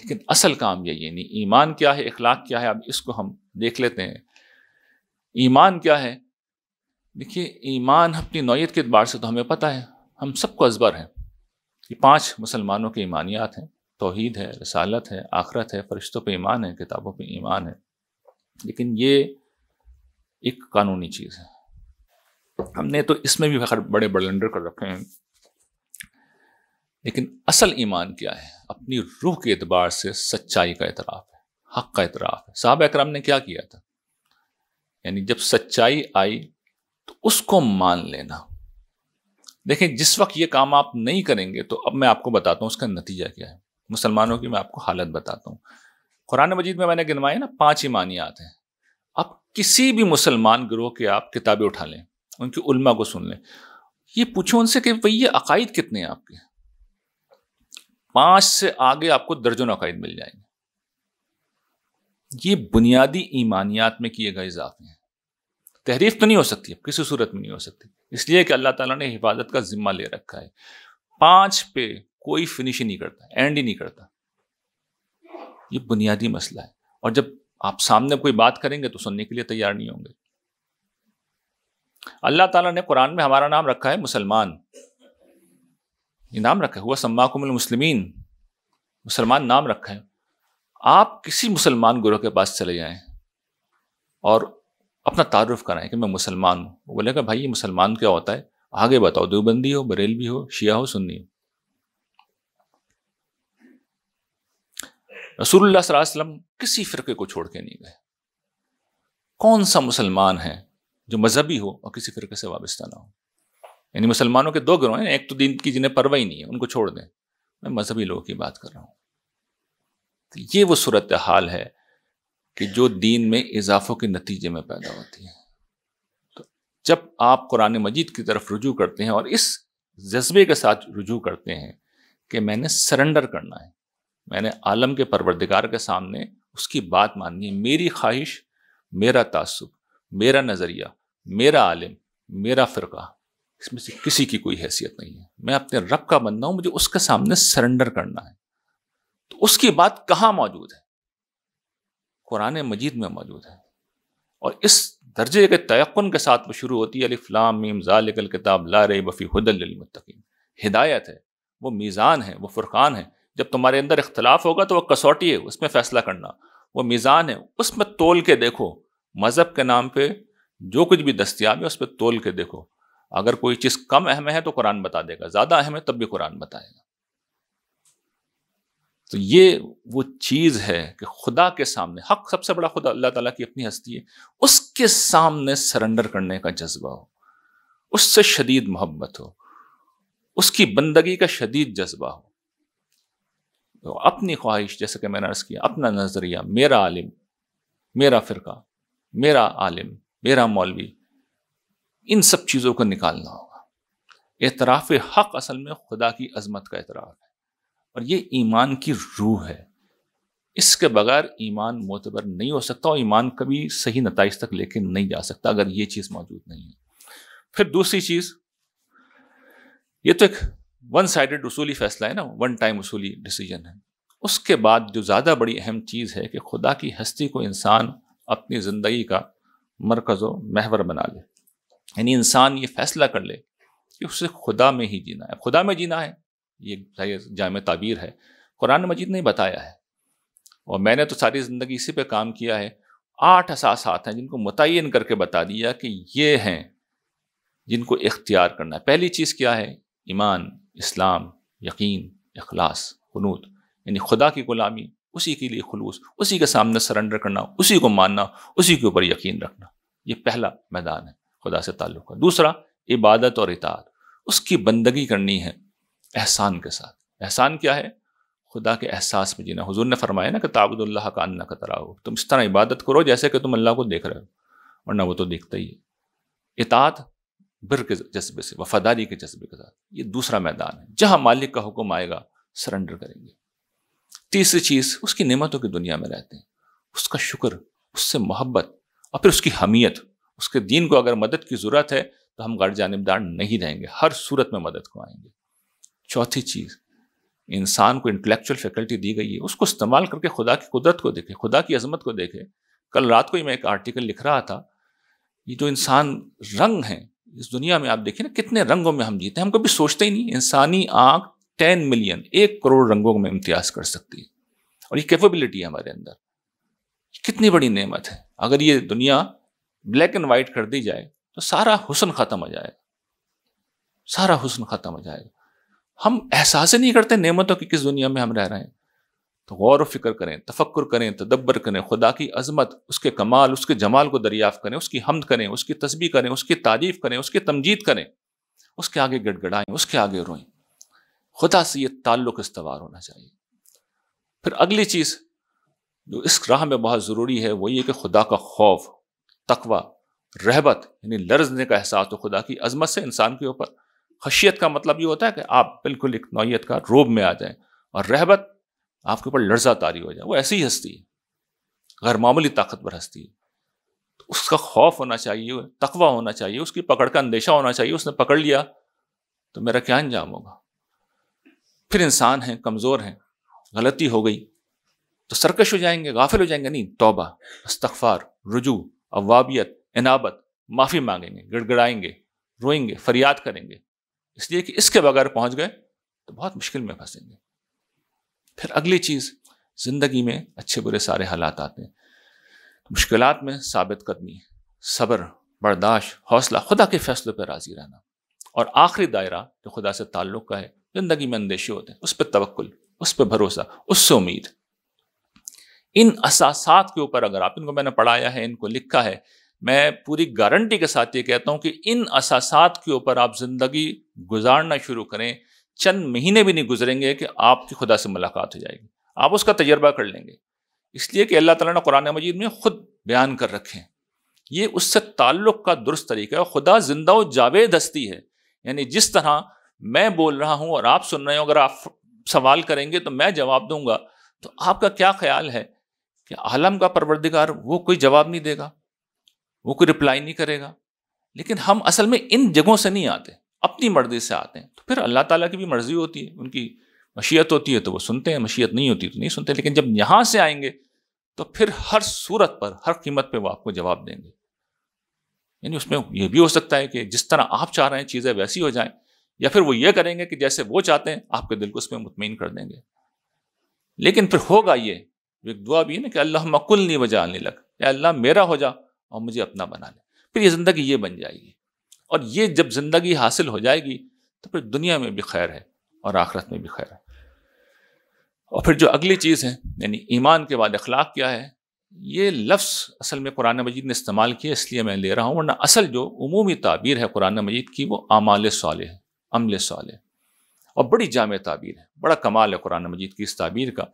लेकिन असल काम यही नहीं ईमान क्या है इखलाक क्या है अब इसको हम देख लेते हैं ईमान क्या है देखिए ईमान अपनी नौीयत के अतबार से तो हमें पता है हम सबको अजबर हैं ये पांच मुसलमानों के ईमानियात हैं तोहद है रसालत है आखरत है फरिश्तों पर ईमान है किताबों पर ईमान है लेकिन ये एक कानूनी चीज़ है हमने तो इसमें भी बड़े बड़लंडर कर रखे हैं लेकिन असल ईमान क्या है अपनी रूह के अतबार से सच्चाई का एतराफ़ है हक का एतराफ़ है साहब अकराम ने क्या किया था यानी जब सच्चाई आई तो उसको मान लेना देखें जिस वक्त ये काम आप नहीं करेंगे तो अब मैं आपको बताता हूँ उसका नतीजा क्या है मुसलमानों की मैं आपको हालत बताता हूँ कुरान मजीद में मैंने गिनवाए ना पाँच ईमानियात हैं अब किसी भी मुसलमान ग्रोह के आप किताबें उठा लें उनकी उलमा को सुन लें ये पूछो उनसे कि भाई ये अकायद कितने हैं आपके पांच से आगे आपको दर्जनों अकायद मिल जाएंगे ये बुनियादी ईमानियात में किए गए इजाफे हैं तहरीफ तो नहीं हो सकती किसी सूरत में नहीं हो सकती इसलिए कि अल्लाह ताला ने हिफाजत का जिम्मा ले रखा है पांच पे कोई फिनिश ही नहीं करता एंड ही नहीं करता ये बुनियादी मसला है और जब आप सामने कोई बात करेंगे तो सुनने के लिए तैयार नहीं होंगे अल्लाह ताला ने कुरान में हमारा नाम रखा है मुसलमान ये नाम रखा हुआ सम्माकुम मुस्लिमीन मुसलमान नाम रखा है आप किसी मुसलमान गुरु के पास चले जाएं और अपना तारुफ कराएं कि मैं मुसलमान हूँ वो बोलेगा भाई ये मुसलमान क्या होता है आगे बताओ देवबंदी हो बरेल भी हो शिया हो सुन्नी हो रसूल किसी फ़िरके को छोड़ के नहीं गए कौन सा मुसलमान है जो मजहबी हो और किसी फ़िरके से वाबस्ता ना हो यानी मुसलमानों के दो ग्रोह हैं एक तो दीन की जिन्हें परवा ही नहीं है उनको छोड़ दें मैं मजहबी लोगों की बात कर रहा हूँ तो ये वो सूरत हाल है कि जो दीन में इजाफों के नतीजे में पैदा होती है तो जब आप कुरान मजीद की तरफ रुजू करते हैं और इस जज्बे के साथ रुजू करते हैं कि मैंने सरेंडर करना है मैंने आलम के परवरदिगार के सामने उसकी बात माननी है मेरी ख्वाहिश मेरा तासुब मेरा नज़रिया मेरा आलम मेरा फ़िरका इसमें से किसी की कोई हैसियत नहीं है मैं अपने रब का बंदा हूं मुझे उसके सामने सरेंडर करना है तो उसकी बात कहाँ मौजूद है कुरान मजीद में मौजूद है और इस दर्जे के तयन के साथ वो शुरू होती है अलिफ्लाम मीम ज़ालिकल किताब ला रे बफ़ी हदलमतकीन हिदायत है वो मीज़ान है वो फ़ुरक़ान है जब तुम्हारे अंदर इख्तलाफ होगा तो वह कसौटी है उसमें फ़ैसला करना वो मीज़ान है उसमें तोल के देखो मज़हब के नाम पर जो कुछ भी दस्तियाब है उस पर तोल के देखो अगर कोई चीज़ कम अहम है तो कुरान बता देगा ज़्यादा अहम है तब भी कुरान बताएगा तो ये वो चीज़ है कि खुदा के सामने हक सबसे बड़ा खुदा अल्लाह ताला की अपनी हस्ती है उसके सामने सरेंडर करने का जज्बा हो उससे शदीद मोहब्बत हो उसकी बंदगी का शदीद जज्बा हो तो अपनी ख्वाहिश जैसे कि मैंने अर्ज़ किया अपना नज़रिया मेरा आलिम मेरा फ़िरका मेरा आलिम मेरा मौलवी इन सब चीज़ों को निकालना होगा एतराफ़ हक असल में खुदा की अजमत का एतराफ़ है और ये ईमान की रूह है इसके बगैर ईमान मोतबर नहीं हो सकता और ईमान कभी सही नतज तक लेके नहीं जा सकता अगर ये चीज़ मौजूद नहीं है फिर दूसरी चीज़ ये तो एक वन साइडेड उसूली फैसला है ना वन टाइम उसूली डिसीजन है उसके बाद जो ज़्यादा बड़ी अहम चीज़ है कि खुदा की हस्ती को इंसान अपनी ज़िंदगी का मरकज़ व महवर बना ले यानी इंसान ये फैसला कर ले कि उसे खुदा में ही जीना है खुदा में जीना है ये जाम ताबीर है कुरान मजीद ने बताया है और मैंने तो सारी ज़िंदगी इसी पे काम किया है आठ असास हैं जिनको मुतन करके बता दिया कि ये हैं जिनको इख्तियार करना है पहली चीज़ क्या है ईमान इस्लाम यकीन अखलास खनूत यानी खुदा की ग़ुलामी उसी के लिए खलूस उसी के सामने सरेंडर करना उसी को मानना उसी के ऊपर यकीन रखना ये पहला मैदान है खुदा से ताल्लुक है दूसरा इबादत और इतात उसकी बंदगी करनी है एहसान के साथ एहसान क्या है खुदा के एहसास में जीना हुजूर ने फरमाया ना कि ताबुदुल्लाह का अन्ना कतरा हो तुम इस तरह इबादत करो जैसे कि तुम अल्लाह को देख रहे हो वरना वो तो देखता ही है इतात बिर के जज्बे से वफादारी के जज्बे के साथ ये दूसरा मैदान है जहाँ मालिक का हुक्म आएगा सरेंडर करेंगे तीसरी चीज़ उसकी नेमतों की दुनिया में रहते हैं उसका शुक्र उससे मोहब्बत और फिर उसकी हमीयत उसके दीन को अगर मदद की ज़रूरत है तो हम गैर जानबदार नहीं रहेंगे हर सूरत में मदद को आएंगे चौथी चीज़ इंसान को इंटेलेक्चुअल फैकल्टी दी गई है उसको इस्तेमाल करके खुदा की कुदरत को देखे खुदा की अजमत को देखे कल रात को ही मैं एक आर्टिकल लिख रहा था ये जो इंसान रंग हैं इस दुनिया में आप देखिए ना कितने रंगों में हम जीते हैं हम कभी सोचते ही नहीं इंसानी आँख टेन मिलियन एक करोड़ रंगों में इम्तियाज कर सकती है और ये कैपेबिलिटी है हमारे अंदर कितनी बड़ी नेमत है अगर ये दुनिया ब्लैक एंड वाइट कर दी जाए तो सारा हुसन ख़त्म हो जाएगा सारा हुसन ख़त्म हो जाएगा हम एहसास ही नहीं करते नेमतों की किस दुनिया में हम रह रहे हैं तो गौर फिक्र करें तफक्र करें तदब्बर करें खुदा की अजमत उसके कमाल उसके जमाल को दरियाफ़ करें उसकी हमद करें उसकी तस्बी करें उसकी तारीफ़ करें उसकी तमजीद करें उसके आगे गड़गड़ाएं उसके आगे रोएं खुदा से ये ताल्लुक इस्तवार होना चाहिए फिर अगली चीज़ जो इस राह में बहुत ज़रूरी है वो ये कि खुदा का खौफ तकवा रहबत यानी लर्जने का एहसास हो तो खुदा की अजमत से इंसान के ऊपर खशियत का मतलब ये होता है कि आप बिल्कुल एक नौीयत का रोब में आ जाएं और रहबत आपके ऊपर लर्जा तारी हो जाए वो ऐसी हस्ती है गैर मामूली ताकतवर हस्ती है तो उसका खौफ होना चाहिए तकवा होना चाहिए उसकी पकड़ का अंदेशा होना चाहिए उसने पकड़ लिया तो मेरा क्या अंजाम होगा फिर इंसान हैं कमज़ोर हैं गलती हो गई तो सरकश हो जाएंगे गाफिल हो जाएंगे नहीं तोबा इस्तफार रुजू अवाबियत इनाबत माफ़ी मांगेंगे गिड़गड़ाएंगे रोएंगे फरियाद करेंगे इसलिए कि इसके बगैर पहुंच गए तो बहुत मुश्किल में फंसेंगे फिर अगली चीज़ ज़िंदगी में अच्छे बुरे सारे हालात आते हैं मुश्किल में साबित कदमी सब्र बर्दाश्त हौसला खुदा के फैसलों पर राज़ी रहना और आखिरी दायरा जो खुदा से ताल्लुक़ का है ज़िंदगी में अंदेशे होते हैं उस पर तवक्ल उस पर भरोसा उससे उम्मीद इन असासात के ऊपर अगर आप इनको मैंने पढ़ाया है इनको लिखा है मैं पूरी गारंटी के साथ ये कहता हूँ कि इन असासात के ऊपर आप ज़िंदगी गुजारना शुरू करें चंद महीने भी नहीं गुजरेंगे कि आपकी खुदा से मुलाकात हो जाएगी आप उसका तजर्बा कर लेंगे इसलिए कि अल्लाह ताला ने कुरान मजीद में ख़ुद बयान कर रखे हैं ये उससे ताल्लुक़ का दुरुस्त तरीका है खुदा जिंदा व जावेद हस्ती है यानी जिस तरह मैं बोल रहा हूँ और आप सुन रहे हो अगर आप सवाल करेंगे तो मैं जवाब दूंगा तो आपका क्या ख्याल है कि आलम का परवरदिगार वो कोई जवाब नहीं देगा वो कोई रिप्लाई नहीं करेगा लेकिन हम असल में इन जगहों से नहीं आते अपनी मर्ज़ी से आते हैं तो फिर अल्लाह ताला की भी मर्ज़ी होती है उनकी मशीयत होती है तो वो सुनते हैं मशीयत नहीं होती तो नहीं सुनते लेकिन जब यहाँ से आएंगे तो फिर हर सूरत पर हर कीमत पर वो आपको जवाब देंगे यानी उसमें यह भी हो सकता है कि जिस तरह आप चाह रहे हैं चीज़ें वैसी हो जाएं या फिर वो ये करेंगे कि जैसे वो चाहते हैं आपके दिल को उसमें मुतमिन कर देंगे लेकिन फिर होगा ये एक दुआ भी है ना कि अल्लाह मकुल नहीं वजह आने लग या अल्लाह मेरा हो जा और मुझे अपना बना ले फिर ये ज़िंदगी ये बन जाएगी और ये जब ज़िंदगी हासिल हो जाएगी तो फिर दुनिया में भी खैर है और आखरत में भी खैर है और फिर जो अगली चीज़ है यानी ईमान के बाद अखलाक क्या है ये लफ्स असल में कुरान मजीद ने इस्तेमाल किया इसलिए मैं ले रहा हूँ वरना असल जो अमूमी ताबीर है कुरान मजीद की वो आमाल साल है अमल साल और बड़ी जाम ताबीर है बड़ा कमाल है कुरान मजीद की इस ताबीर का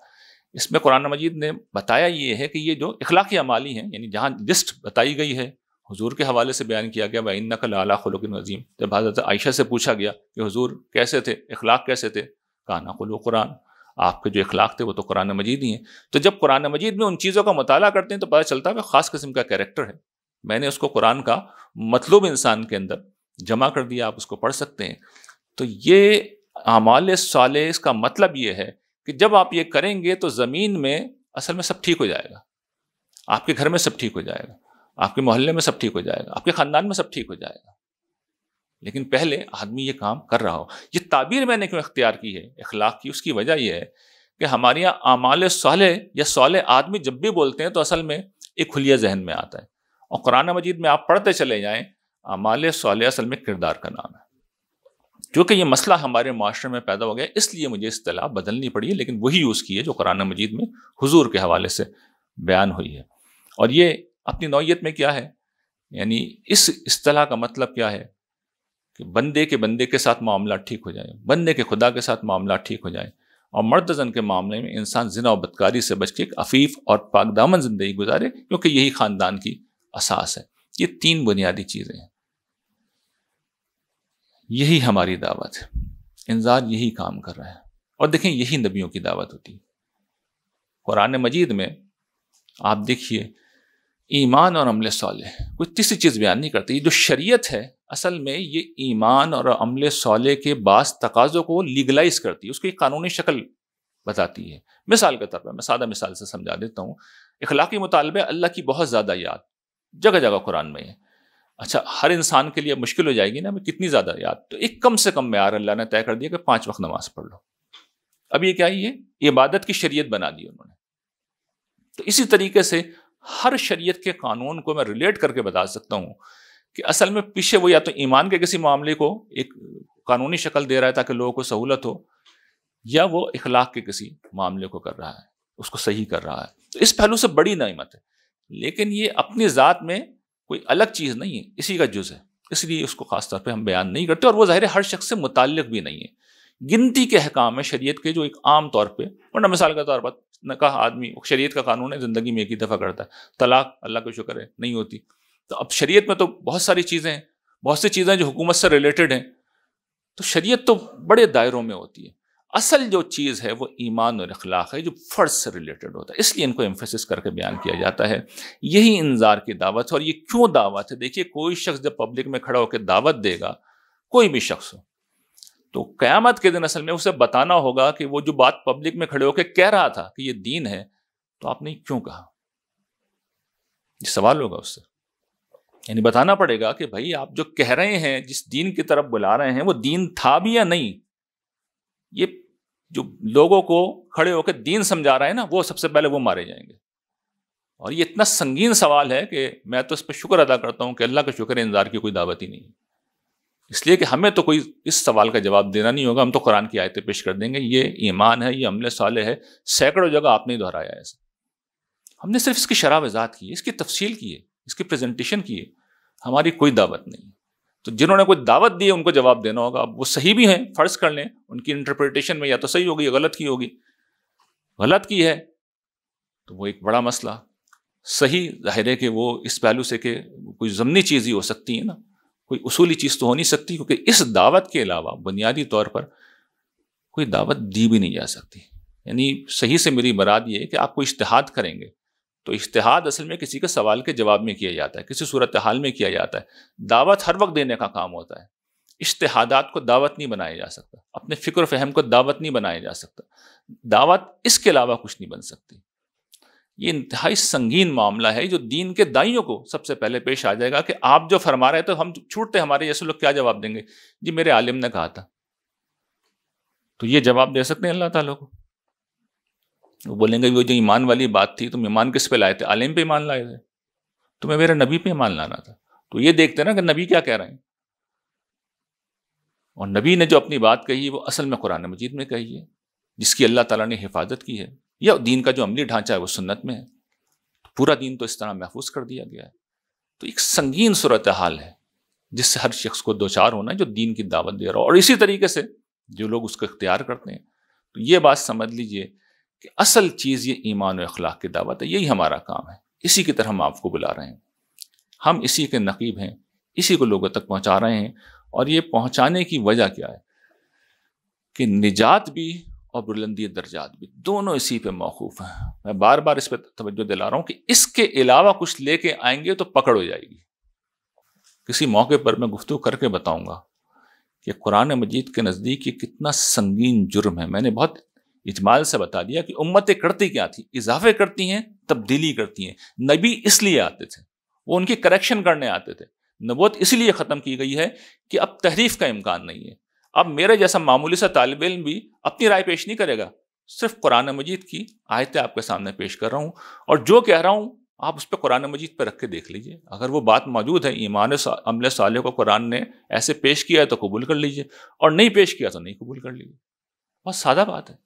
इसमें कुरान मजीद ने बताया ये है कि ये जो अखलाक अमाली हैं यानी जहाँ लिस्ट बताई गई है हुजूर के हवाले से बयान किया गया वैन कल आला खलोक नज़ीम जब हजरत आयशा से पूछा गया कि हजूर कैसे थे अखलाक कैसे थे कहा ना खलो कुरान आपके जो अखलाक थे वो तो कुरान मजीद ही हैं तो जब कुरान मजीद में उन चीज़ों का मताल करते हैं तो पता चलता है कि ख़ास किस्म का कैरेक्टर है मैंने उसको कुरान का मतलूब इंसान के अंदर जमा कर दिया आप उसको पढ़ सकते हैं तो ये अमाल साल इसका मतलब ये है कि जब आप ये करेंगे तो ज़मीन में असल में सब ठीक हो जाएगा आपके घर में सब ठीक हो जाएगा आपके मोहल्ले में सब ठीक हो जाएगा आपके ख़ानदान में सब ठीक हो जाएगा लेकिन पहले आदमी ये काम कर रहा हो ये ताबीर मैंने क्यों इख्तियार की है इखलाक की उसकी वजह यह है कि हमारे यहाँ आमाल साले या साले आदमी जब भी बोलते हैं तो असल में एक खुलिया जहन में आता है और कुरान मजीद में आप पढ़ते चले जाएँ आमाल साले असल में किरदार का नाम है क्योंकि ये मसला हमारे माशरे में पैदा हो गया इसलिए मुझे इतलाह बदलनी पड़ी है लेकिन वही यूज़ की है जो कुरान मजीद में हुजूर के हवाले से बयान हुई है और ये अपनी नौीयत में क्या है यानी इस असलाह का मतलब क्या है कि बंदे के बंदे के साथ मामला ठीक हो जाए बंदे के खुदा के साथ मामला ठीक हो जाए और मर्द जन के मामले में इंसान जिना और बदकारी से बच के एक अफीफ और पाकदामन ज़िंदगी गुजारे क्योंकि यही ख़ानदान की असास है ये तीन बुनियादी चीज़ें हैं यही हमारी दावत है इंजार यही काम कर रहा है और देखें यही नबियों की दावत होती है कुरान मजीद में आप देखिए ईमान और अमले सौले कोई तीसरी चीज़ बयान नहीं करती जो शरीयत है असल में ये ईमान और अमले सौले के बास तकाज़ों को लीगलाइज करती है उसकी कानूनी शक्ल बताती है मिसाल के तौर पर मैं सादा मिसाल से समझा देता हूँ इखलाकी मुतालबे अल्लाह की बहुत ज़्यादा याद जगह जगह कुरान में है अच्छा हर इंसान के लिए मुश्किल हो जाएगी ना मैं कितनी ज़्यादा याद तो एक कम से कम मैार अल्लाह ने तय कर दिया कि पाँच वक्त नमाज पढ़ लो अब ये क्या ये इबादत की शरीयत बना दी उन्होंने तो इसी तरीके से हर शरीयत के कानून को मैं रिलेट करके बता सकता हूँ कि असल में पीछे वो या तो ईमान के किसी मामले को एक कानूनी शक्ल दे रहा है ताकि लोगों को सहूलत हो या वो इखलाक के किसी मामले को कर रहा है उसको सही कर रहा है तो इस पहलू से बड़ी नमत है लेकिन ये अपनी ज़ात में कोई अलग चीज़ नहीं है इसी का जुज़ है इसलिए उसको ख़ास तौर पे हम बयान नहीं करते और वो ज़ाहिर हर शख्स से मुतक भी नहीं है गिनती के अहकाम है शरीयत के जो एक आम तौर पे वरना मिसाल के तौर पर नकाह आदमी शरीयत का कानून है ज़िंदगी में एक ही दफ़ा करता है तलाक अल्लाह का शुक्र है नहीं होती तो अब शरीत में तो बहुत सारी चीज़ें हैं बहुत सी चीज़ें जो हुकूमत से रिलेटेड हैं तो शरीत तो बड़े दायरों में होती है असल जो चीज़ है वो ईमान और अखलाक है जो फ़र्ज से रिलेटेड होता है इसलिए इनको एम्फेसिस करके बयान किया जाता है यही इंजार की दावत है और ये क्यों दावत है देखिए कोई शख्स जब पब्लिक में खड़ा होकर दावत देगा कोई भी शख्स हो तो क़्यामत के दिन असल में उसे बताना होगा कि वो जो बात पब्लिक में खड़े होकर कह रहा था कि ये दीन है तो आपने क्यों कहा ये सवाल होगा उससे यानी बताना पड़ेगा कि भाई आप जो कह रहे हैं जिस दीन की तरफ बुला रहे हैं वो दीन था भी या नहीं ये जो लोगों को खड़े होकर दीन समझा रहा है ना वो सबसे पहले वो मारे जाएंगे और ये इतना संगीन सवाल है कि मैं तो इस पर शुक्र अदा करता हूँ कि अल्लाह का शुक्र इंतजार की कोई दावत ही नहीं है इसलिए कि हमें तो कोई इस सवाल का जवाब देना नहीं होगा हम तो कुरान की आयतें पेश कर देंगे ये ईमान है ये अमल साल है सैकड़ों जगह आपने ही दोहराया ऐसा हमने सिर्फ इसकी शराब आजाद की है इसकी तफसील की है इसकी प्रेजेंटेशन की है हमारी कोई दावत नहीं तो जिन्होंने कोई दावत दी है उनको जवाब देना होगा अब वो सही भी हैं फ़र्ज़ कर लें उनकी इंटरप्रिटेशन में या तो सही होगी या गलत की होगी गलत की है तो वो एक बड़ा मसला सही ज़ाहिर है कि वो इस पहलू से कि कोई ज़मनी चीज़ ही हो सकती है ना कोई उसूली चीज़ तो हो नहीं सकती क्योंकि इस दावत के अलावा बुनियादी तौर पर कोई दावत दी भी नहीं जा सकती यानी सही से मेरी मराद ये है कि आप कोई इश्तहाद करेंगे तो इश्तहाद असल में किसी के सवाल के जवाब में किया जाता है किसी सूरत हाल में किया जाता है दावत हर वक्त देने का काम होता है इश्तहादात को दावत नहीं बनाया जा सकता अपने फ़िक्र फहम को दावत नहीं बनाया जा सकता दावत इसके अलावा कुछ नहीं बन सकती ये इंतहाई संगीन मामला है जो दीन के दाइयों को सबसे पहले पेश आ जाएगा कि आप जो फरमा रहे तो हम छूटते हमारे जैसे लोग क्या जवाब देंगे जी मेरे आलिम ने कहा था तो ये जवाब दे सकते हैं अल्लाह तला को बोलेंगे वो जो ईमान वाली बात थी तुम ईमान किस पे लाए थे आलिम पे ईमान लाए थे तुम्हें मेरे नबी पे ईमान लाना था तो ये देखते ना कि नबी क्या कह रहे हैं और नबी ने जो अपनी बात कही वो असल में कुरान मजीद में कही है जिसकी अल्लाह ताला ने हिफाजत की है या दीन का जो अमली ढांचा है वो सुन्नत में है तो पूरा दीन तो इस तरह महफूज कर दिया गया है तो एक संगीन सूरत हाल है जिससे हर शख्स को दो चार होना है जो दीन की दावत दे रहा हो और इसी तरीके से जो लोग उसको इख्तियार करते हैं तो ये बात समझ लीजिए कि असल चीज़ ये ईमान और अखलाक की दावत है यही हमारा काम है इसी की तरह हम आपको बुला रहे हैं हम इसी के नकीब हैं इसी को लोगों तक पहुंचा रहे हैं और ये पहुंचाने की वजह क्या है कि निजात भी और बुलंदी दर्जात भी दोनों इसी पे मौकूफ़ हैं मैं बार बार इस पर तवज्जो दिला रहा हूं कि इसके अलावा कुछ लेके आएंगे तो पकड़ हो जाएगी किसी मौके पर मैं गुफ्तु करके बताऊंगा कि कुरान मजीद के नज़दीक ये कितना संगीन जुर्म है मैंने बहुत इजमाल से बता दिया कि उम्मतें करती क्या थी इजाफे करती हैं तब्दीली करती हैं नबी इसलिए आते थे वो उनकी करेक्शन करने आते थे नबूत इसलिए ख़त्म की गई है कि अब तहरीफ का इम्कान नहीं है अब मेरे जैसा मामूली सा तालब इम भी अपनी राय पेश नहीं करेगा सिर्फ कुरान मजीद की आयतें आपके सामने पेश कर रहा हूँ और जो कह रहा हूँ आप उस पर कुरान मजीद पर रख के देख लीजिए अगर वो बात मौजूद है ईमान अमल साल को कुरान ने ऐसे पेश किया है तो कबूल कर लीजिए और नहीं पेश किया तो नहीं कबूल कर लीजिए बहुत सादा बात है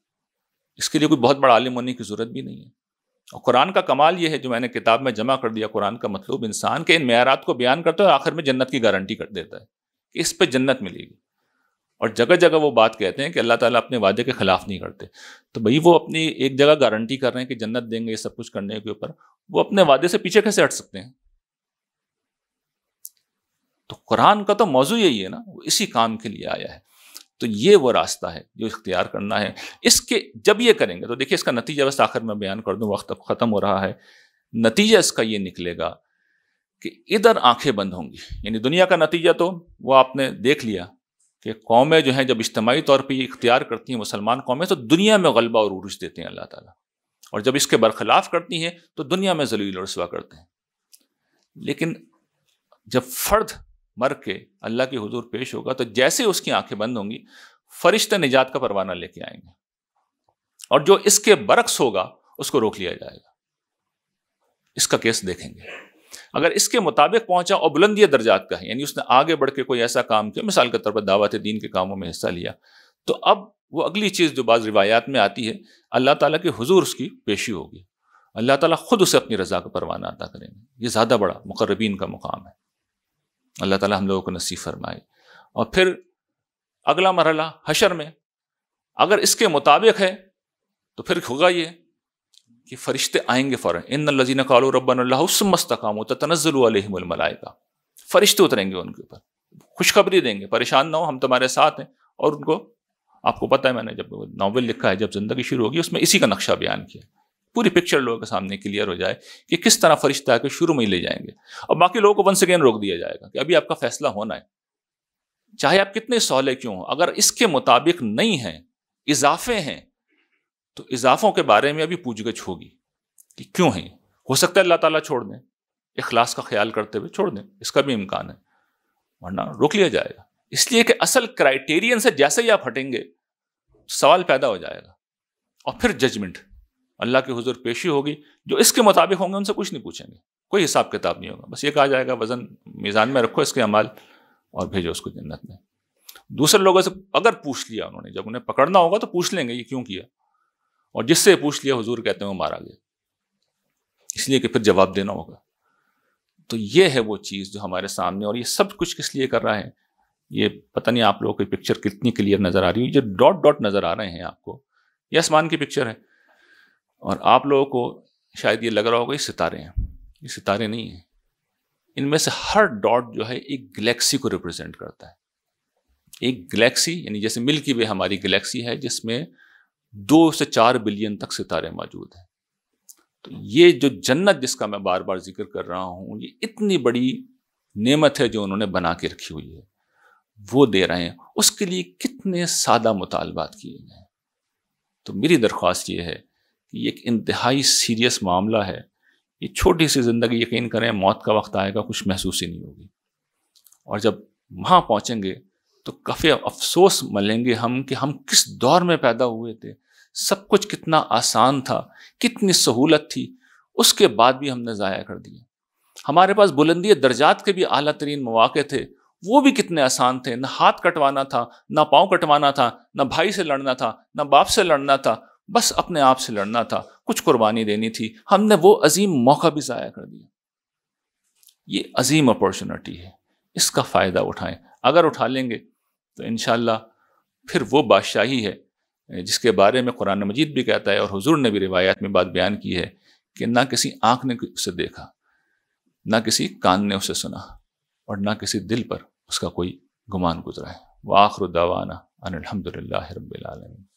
इसके लिए कोई बहुत बड़ा आलिम होने की ज़रूरत भी नहीं है और कुरान का कमाल ये है जो मैंने किताब में जमा कर दिया कुरान का मतलब इंसान के इन मैारात को बयान करता है आखिर में जन्नत की गारंटी कर देता है कि इस पर जन्नत मिलेगी और जगह जगह वो बात कहते हैं कि अल्लाह ताला अपने वादे के ख़िलाफ़ नहीं करते तो भाई वो अपनी एक जगह गारंटी कर रहे हैं कि जन्नत देंगे ये सब कुछ करने के ऊपर वो अपने वादे से पीछे कैसे हट सकते हैं तो कुरान का तो मौजू यही है ना वो इसी काम के लिए आया है तो ये वो रास्ता है जो इख्तियार करना है इसके जब ये करेंगे तो देखिए इसका नतीजा बस आखिर में बयान कर दूँ वक्त अब ख़त्म हो रहा है नतीजा इसका ये निकलेगा कि इधर आंखें बंद होंगी यानी दुनिया का नतीजा तो वो आपने देख लिया कि कौमें जो हैं जब इज्तमाही तौर पर ये इख्तियार करती हैं मुसलमान कौमें तो दुनिया में गलबा और उर्ज देते हैं अल्लाह ताला और जब इसके बरखिलाफ करती हैं तो दुनिया में जलील और रसवा करते हैं लेकिन जब फ़र्द मर के अल्लाह के हुजूर पेश होगा तो जैसे उसकी आंखें बंद होंगी फरिश्ते निजात का परवाना लेके आएंगे और जो इसके बरक्स होगा उसको रोक लिया जाएगा इसका केस देखेंगे अगर इसके मुताबिक पहुंचा और बुलंदी दर्जात का है यानी उसने आगे बढ़ के कोई ऐसा काम किया मिसाल के तौर पर दावत दीन के कामों में हिस्सा लिया तो अब वो अगली चीज़ जो बाज़ रिवायात में आती है अल्लाह ताला के हुजूर उसकी पेशी होगी अल्लाह ताला खुद उसे अपनी रज़ा का परवाना अदा करेंगे ये ज़्यादा बड़ा मुकर्रबीन का मुकाम है अल्लाह ताला हम लोगों को नसीब फरमाए और फिर अगला मरला हशर में अगर इसके मुताबिक है तो फिर होगा ये कि फ़रिश्ते आएंगे फ़ौर इन लजीन कालो रबानल्लामस्तकाम का फ़रिश्ते उतरेंगे उनके ऊपर खुशखबरी देंगे परेशान ना हो हम तुम्हारे साथ हैं और उनको आपको पता है मैंने जब नावल लिखा है जब ज़िंदगी शुरू होगी उसमें इसी का नक्शा बयान किया पूरी पिक्चर लोगों के सामने क्लियर हो जाए कि किस तरह फरिश्ता के शुरू में ही ले जाएंगे और बाकी लोगों को वंस अगेन रोक दिया जाएगा कि अभी आपका फैसला होना है चाहे आप कितने सौले क्यों हो अगर इसके मुताबिक नहीं हैं इजाफे हैं तो इजाफों के बारे में अभी पूछगछ होगी कि क्यों है हो सकता है अल्लाह ताला छोड़ दें इखलास का ख्याल करते हुए छोड़ दें इसका भी इम्कान है वरना रोक लिया जाएगा इसलिए कि असल क्राइटेरियन से जैसे ही आप हटेंगे सवाल पैदा हो जाएगा और फिर जजमेंट अल्लाह के हजूर पेशी होगी जो इसके मुताबिक होंगे उनसे कुछ नहीं पूछेंगे कोई हिसाब किताब नहीं होगा बस ये कहा जाएगा वज़न मीज़ान में रखो इसके अमाल और भेजो उसको जन्नत में दूसरे लोगों से अगर पूछ लिया उन्होंने जब उन्हें पकड़ना होगा तो पूछ लेंगे ये क्यों किया और जिससे पूछ लिया हुजूर कहते हैं वो मारा गया इसलिए कि फिर जवाब देना होगा तो ये है वो चीज़ जो हमारे सामने और ये सब कुछ किस लिए कर रहा है ये पता नहीं आप लोगों की पिक्चर कितनी क्लियर नज़र आ रही है ये डॉट डॉट नज़र आ रहे हैं आपको ये आसमान की पिक्चर है और आप लोगों को शायद ये लग रहा होगा ये सितारे हैं ये सितारे नहीं हैं इनमें से हर डॉट जो है एक गलेक्सी को रिप्रेजेंट करता है एक गलेक्सी यानी जैसे मिल्की वे हमारी गलेक्सी है जिसमें दो से चार बिलियन तक सितारे मौजूद हैं तो ये जो जन्नत जिसका मैं बार बार जिक्र कर रहा हूँ ये इतनी बड़ी नेमत है जो उन्होंने बना के रखी हुई है वो दे रहे हैं उसके लिए कितने सादा मुतालबात किए गए तो मेरी दरख्वास्त ये है ये एक इंतहाई सीरियस मामला है ये छोटी सी ज़िंदगी यकीन करें मौत का वक्त आएगा कुछ महसूस ही नहीं होगी और जब वहाँ पहुँचेंगे तो काफ़ी अफसोस मलेंगे हम कि हम किस दौर में पैदा हुए थे सब कुछ कितना आसान था कितनी सहूलत थी उसके बाद भी हमने ज़ाया कर दिया हमारे पास बुलंदी दर्जात के भी अली तरीन मौाक़े थे वो भी कितने आसान थे ना हाथ कटवाना था ना पाँव कटवाना था ना भाई से लड़ना था ना बाप से लड़ना था बस अपने आप से लड़ना था कुछ कुर्बानी देनी थी हमने वो अजीम मौका भी ज़ाया कर दिया ये अजीम अपॉर्चुनिटी है इसका फ़ायदा उठाएं अगर उठा लेंगे तो इन फिर वो बादशाही है जिसके बारे में कुरान मजीद भी कहता है और हुजूर ने भी रिवायात में बात बयान की है कि ना किसी आँख ने उसे देखा ना किसी कान ने उसे सुना और ना किसी दिल पर उसका कोई गुमान गुजरा है वह आखर दावाना अनिलहमदिल्ला